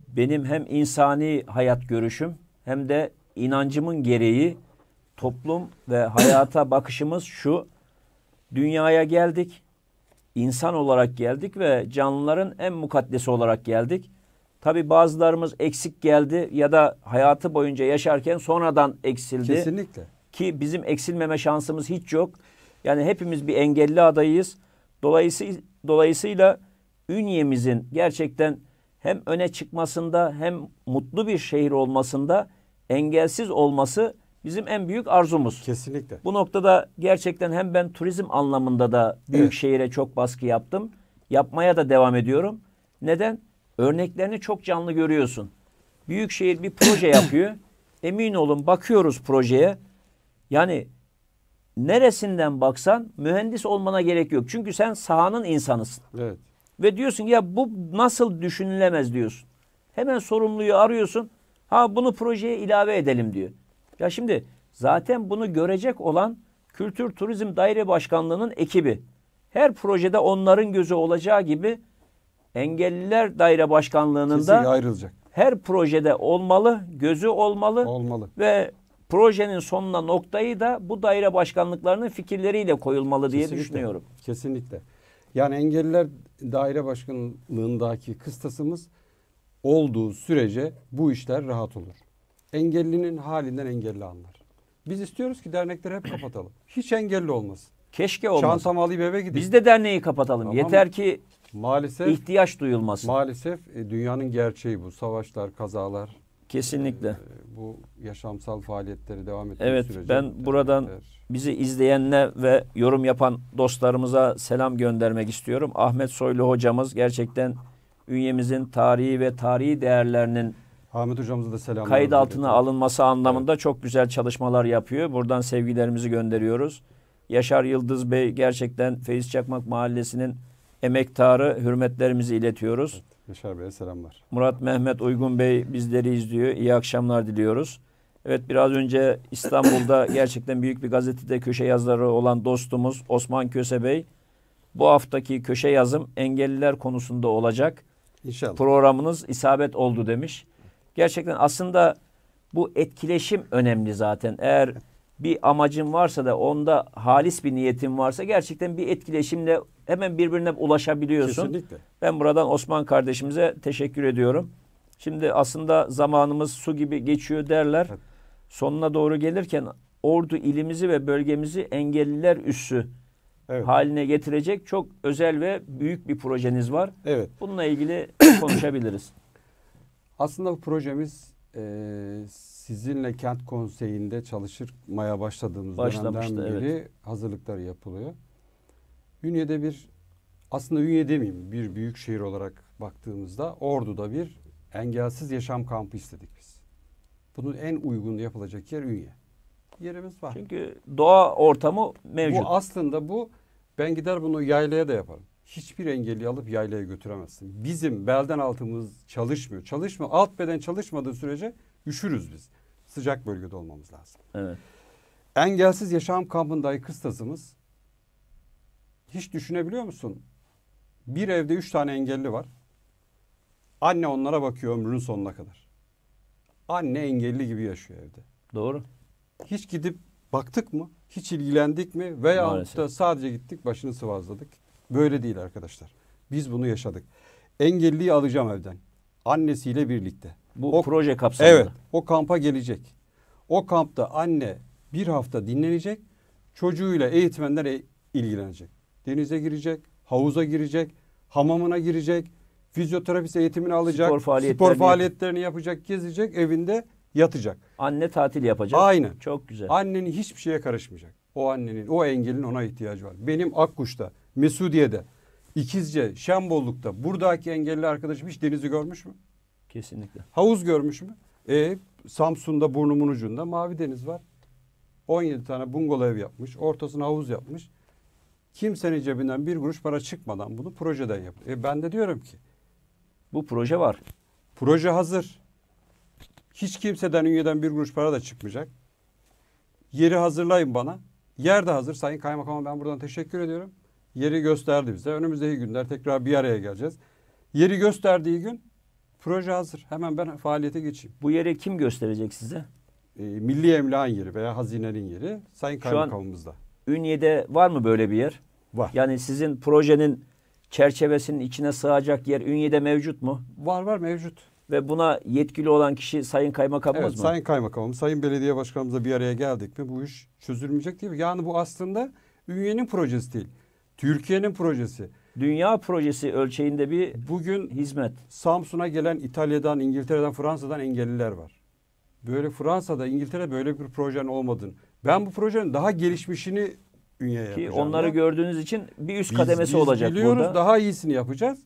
Benim hem insani hayat görüşüm hem de inancımın gereği toplum ve hayata bakışımız şu. Dünyaya geldik. insan olarak geldik ve canlıların en mukaddesi olarak geldik. Tabi bazılarımız eksik geldi ya da hayatı boyunca yaşarken sonradan eksildi. Kesinlikle. Ki bizim eksilmeme şansımız hiç yok. Yani hepimiz bir engelli adayıyız. Dolayısıyla, dolayısıyla Ünye'mizin gerçekten hem öne çıkmasında hem mutlu bir şehir olmasında engelsiz olması bizim en büyük arzumuz. Kesinlikle. Bu noktada gerçekten hem ben turizm anlamında da büyük evet. şehire çok baskı yaptım. Yapmaya da devam ediyorum. Neden? Örneklerini çok canlı görüyorsun. Büyükşehir bir proje yapıyor. Emin olun bakıyoruz projeye. Yani neresinden baksan mühendis olmana gerek yok. Çünkü sen sahanın insanısın. Evet. Ve diyorsun ya bu nasıl düşünülemez diyorsun. Hemen sorumluyu arıyorsun. Ha bunu projeye ilave edelim diyor. Ya şimdi zaten bunu görecek olan Kültür Turizm Daire Başkanlığı'nın ekibi. Her projede onların gözü olacağı gibi Engelliler Daire Başkanlığı'nın da ayrılacak. her projede olmalı, gözü olmalı, olmalı. ve projenin sonuna noktayı da bu daire başkanlıklarının fikirleriyle koyulmalı diye kesinlikle, düşünüyorum. Kesinlikle. Yani engelliler daire başkanlığındaki kıstasımız olduğu sürece bu işler rahat olur. Engellinin halinden engelli anlar. Biz istiyoruz ki dernekleri hep kapatalım. Hiç engelli olmasın. Keşke olmasın. Çantamı alayım eve gideyim. Biz de derneği kapatalım. Tamam. Yeter ki maalesef ihtiyaç duyulmasın. Maalesef e, dünyanın gerçeği bu. Savaşlar, kazalar. Kesinlikle. E, bu yaşamsal faaliyetleri devam ettiği evet, sürece. Evet ben buradan der. bizi izleyenle ve yorum yapan dostlarımıza selam göndermek istiyorum. Ahmet Soylu hocamız gerçekten ünyemizin tarihi ve tarihi değerlerinin Ahmet hocamıza da selam. Kayıt altına getirdim. alınması anlamında evet. çok güzel çalışmalar yapıyor. Buradan sevgilerimizi gönderiyoruz. Yaşar Yıldız Bey gerçekten Feyz Çakmak Mahallesi'nin emektarı hürmetlerimizi iletiyoruz. Evet. Yaşar Bey'e selamlar. Murat Mehmet Uygun Bey bizleri izliyor. İyi akşamlar diliyoruz. Evet biraz önce İstanbul'da gerçekten büyük bir gazetede köşe yazarı olan dostumuz Osman Köse Bey bu haftaki köşe yazım engelliler konusunda olacak. İnşallah. Programınız isabet oldu demiş. Gerçekten aslında bu etkileşim önemli zaten. Eğer bir amacın varsa da onda halis bir niyetin varsa gerçekten bir etkileşimle hemen birbirine ulaşabiliyorsun. Kesinlikle. Ben buradan Osman kardeşimize teşekkür ediyorum. Şimdi aslında zamanımız su gibi geçiyor derler. Sonuna doğru gelirken Ordu ilimizi ve bölgemizi engelliler üssü evet. haline getirecek çok özel ve büyük bir projeniz var. Evet. Bununla ilgili konuşabiliriz. Aslında bu projemiz e, sizinle kent konseyinde çalışmaya başladığımız Başlamıştı, dönemden beri evet. hazırlıkları yapılıyor. Ünye'de bir aslında Ünye demeyeyim bir büyük şehir olarak baktığımızda Ordu'da bir engelsiz yaşam kampı istedik biz. Bunun en uygun yapılacak yer Ünye. Yerimiz var. Çünkü doğa ortamı mevcut. Bu aslında bu ben gider bunu yaylaya da yaparım. Hiçbir engelli alıp yaylaya götüremezsin. Bizim belden altımız çalışmıyor. çalışmıyor. alt beden çalışmadığı sürece Üşürüz biz. Sıcak bölgede olmamız lazım. Evet. Engelsiz yaşam kampındaki kıstasımız hiç düşünebiliyor musun? Bir evde üç tane engelli var. Anne onlara bakıyor ömrünün sonuna kadar. Anne engelli gibi yaşıyor evde. Doğru. Hiç gidip baktık mı? Hiç ilgilendik mi? Veya Maalesef. da sadece gittik başını sıvazladık. Böyle değil arkadaşlar. Biz bunu yaşadık. Engelliyi alacağım evden. Annesiyle birlikte. Bu o, proje kapsamında. Evet o kampa gelecek. O kampta anne bir hafta dinlenecek. Çocuğuyla eğitmenler e ilgilenecek. Denize girecek, havuza girecek, hamamına girecek, fizyoterapist eğitimini alacak, spor faaliyetlerini, spor faaliyetlerini yapacak, gezecek, evinde yatacak. Anne tatil yapacak. Aynen. Çok güzel. Annenin hiçbir şeye karışmayacak. O annenin, o engelin ona ihtiyacı var. Benim Akkuş'ta, Mesudiye'de, İkizce, Şembolluk'ta buradaki engelli arkadaşım hiç denizi görmüş mü? Kesinlikle. Havuz görmüş mü? E, Samsun'da burnumun ucunda Mavi Deniz var. 17 tane bungalov ev yapmış. Ortasına havuz yapmış. Kimsenin cebinden bir kuruş para çıkmadan bunu projeden yapıyor. E ben de diyorum ki. Bu proje var. Proje hazır. Hiç kimseden üyeden bir kuruş para da çıkmayacak. Yeri hazırlayın bana. Yer de hazır. Sayın Kaymakam'a ben buradan teşekkür ediyorum. Yeri gösterdi bize. Önümüzdeki günler tekrar bir araya geleceğiz. Yeri gösterdiği gün Proje hazır. Hemen ben faaliyete geçeyim. Bu yere kim gösterecek size? E, milli emlakın yeri veya hazinenin yeri Sayın Kaymakamımızda. Ünye'de var mı böyle bir yer? Var. Yani sizin projenin çerçevesinin içine sığacak yer Ünye'de mevcut mu? Var var mevcut. Ve buna yetkili olan kişi Sayın Kaymakamımız evet, mı? Sayın Kaymakamımız, Sayın Belediye Başkanımızla bir araya geldik mi bu iş çözülmeyecek değil mi? Yani bu aslında Ünye'nin projesi değil. Türkiye'nin projesi dünya projesi ölçeğinde bir bugün hizmet. Samsun'a gelen İtalya'dan, İngiltere'den, Fransa'dan engelliler var. Böyle Fransa'da, İngiltere'de böyle bir projenin olmadığını. Ben bu projenin daha gelişmişini ünyeye Ki onları da. gördüğünüz için bir üst biz, kademesi biz olacak biliyoruz, burada. daha iyisini yapacağız.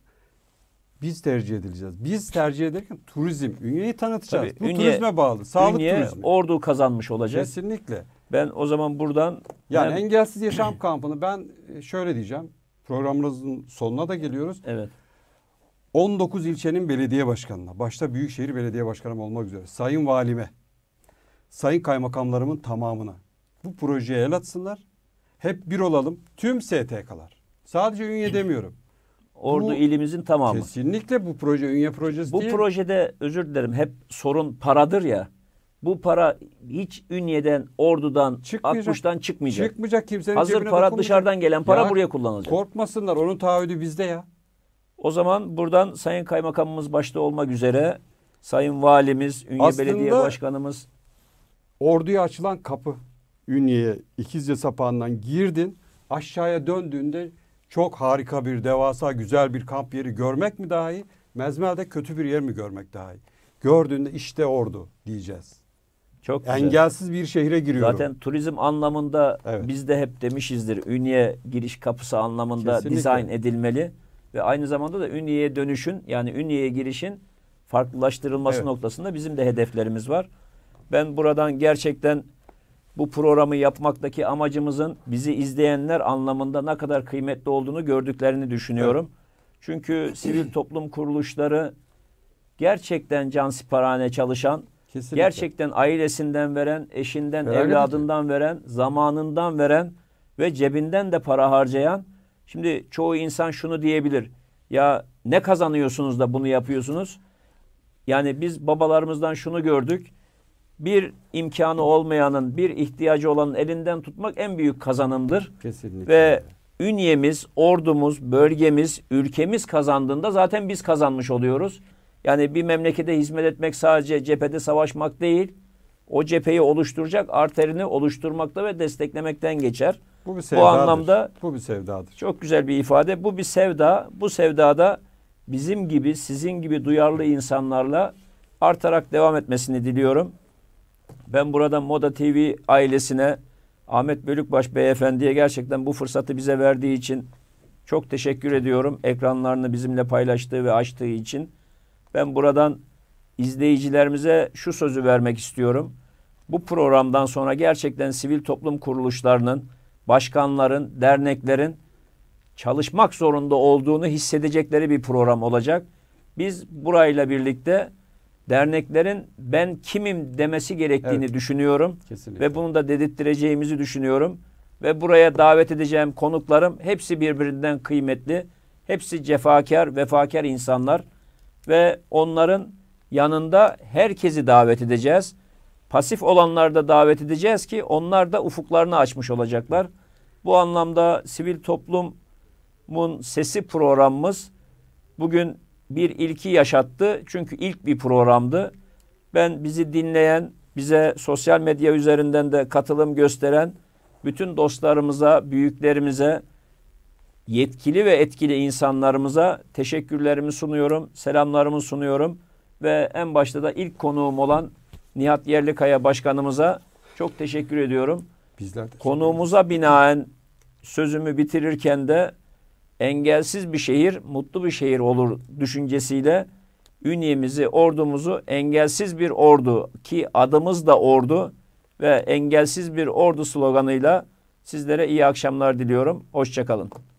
Biz tercih edileceğiz. Biz tercih ederken turizm, ünyeyi tanıtacağız. Tabii, Bu ünye, turizme bağlı. Sağlık ünye, turizmi. Ordu kazanmış olacak. Kesinlikle. Ben o zaman buradan... Yani, yani... engelsiz yaşam kampını ben e, şöyle diyeceğim programımızın sonuna da geliyoruz. Evet. 19 ilçenin belediye başkanına, başta Büyükşehir Belediye Başkanım olmak üzere Sayın Valime, Sayın Kaymakamlarımın tamamına bu projeye el atsınlar. Hep bir olalım. Tüm STK'lar. Sadece ünye demiyorum. Ordu bu, ilimizin tamamı. Kesinlikle bu proje ünye projesi bu değil. Bu projede özür dilerim hep sorun paradır ya bu para hiç Ünye'den, Ordu'dan, çıkmayacak. Akbuş'tan çıkmayacak. Çıkmayacak kimsenin Hazır para dışarıdan gelen para ya, buraya kullanılacak. Korkmasınlar onun taahhüdü bizde ya. O zaman buradan Sayın Kaymakamımız başta olmak üzere Sayın Valimiz, Ünye Aslında, Belediye Başkanımız. Ordu'ya açılan kapı Ünye'ye İkizce sapağından girdin aşağıya döndüğünde çok harika bir devasa güzel bir kamp yeri görmek mi daha iyi? Mezmer'de kötü bir yer mi görmek daha iyi? Gördüğünde işte Ordu diyeceğiz. Çok güzel. Engelsiz bir şehre giriyorum. Zaten turizm anlamında evet. biz de hep demişizdir. Ünye giriş kapısı anlamında dizayn edilmeli ve aynı zamanda da Ünye'ye dönüşün yani Ünye'ye girişin farklılaştırılması evet. noktasında bizim de hedeflerimiz var. Ben buradan gerçekten bu programı yapmaktaki amacımızın bizi izleyenler anlamında ne kadar kıymetli olduğunu gördüklerini düşünüyorum. Evet. Çünkü sivil toplum kuruluşları gerçekten can siparane çalışan Kesinlikle. Gerçekten ailesinden veren, eşinden, Merak evladından edecek. veren, zamanından veren ve cebinden de para harcayan. Şimdi çoğu insan şunu diyebilir. Ya ne kazanıyorsunuz da bunu yapıyorsunuz? Yani biz babalarımızdan şunu gördük. Bir imkanı olmayanın, bir ihtiyacı olanın elinden tutmak en büyük kazanımdır. Kesinlikle. Ve ünyemiz, ordumuz, bölgemiz, ülkemiz kazandığında zaten biz kazanmış oluyoruz. Yani bir memlekete hizmet etmek sadece cephede savaşmak değil, o cepheyi oluşturacak arterini oluşturmakta ve desteklemekten geçer. Bu bir sevdadır. Bu anlamda bu bir sevdadır. Çok güzel bir ifade. Bu bir sevda. Bu sevdada bizim gibi, sizin gibi duyarlı insanlarla artarak devam etmesini diliyorum. Ben burada Moda TV ailesine Ahmet Bölükbaş beyefendiye gerçekten bu fırsatı bize verdiği için çok teşekkür ediyorum. Ekranlarını bizimle paylaştığı ve açtığı için. Ben buradan izleyicilerimize şu sözü vermek istiyorum. Bu programdan sonra gerçekten sivil toplum kuruluşlarının, başkanların, derneklerin çalışmak zorunda olduğunu hissedecekleri bir program olacak. Biz burayla birlikte derneklerin ben kimim demesi gerektiğini evet. düşünüyorum Kesinlikle. ve bunu da dedirttireceğimizi düşünüyorum ve buraya davet edeceğim konuklarım hepsi birbirinden kıymetli. Hepsi cefakar, vefakar insanlar ve onların yanında herkesi davet edeceğiz. Pasif olanları da davet edeceğiz ki onlar da ufuklarını açmış olacaklar. Bu anlamda sivil toplumun sesi programımız bugün bir ilki yaşattı. Çünkü ilk bir programdı. Ben bizi dinleyen, bize sosyal medya üzerinden de katılım gösteren bütün dostlarımıza, büyüklerimize, yetkili ve etkili insanlarımıza teşekkürlerimi sunuyorum, selamlarımı sunuyorum ve en başta da ilk konuğum olan Nihat Yerlikaya başkanımıza çok teşekkür ediyorum. Bizler teşekkür Konuğumuza binaen sözümü bitirirken de engelsiz bir şehir, mutlu bir şehir olur düşüncesiyle üniyemizi, ordumuzu engelsiz bir ordu ki adımız da ordu ve engelsiz bir ordu sloganıyla sizlere iyi akşamlar diliyorum. Hoşçakalın.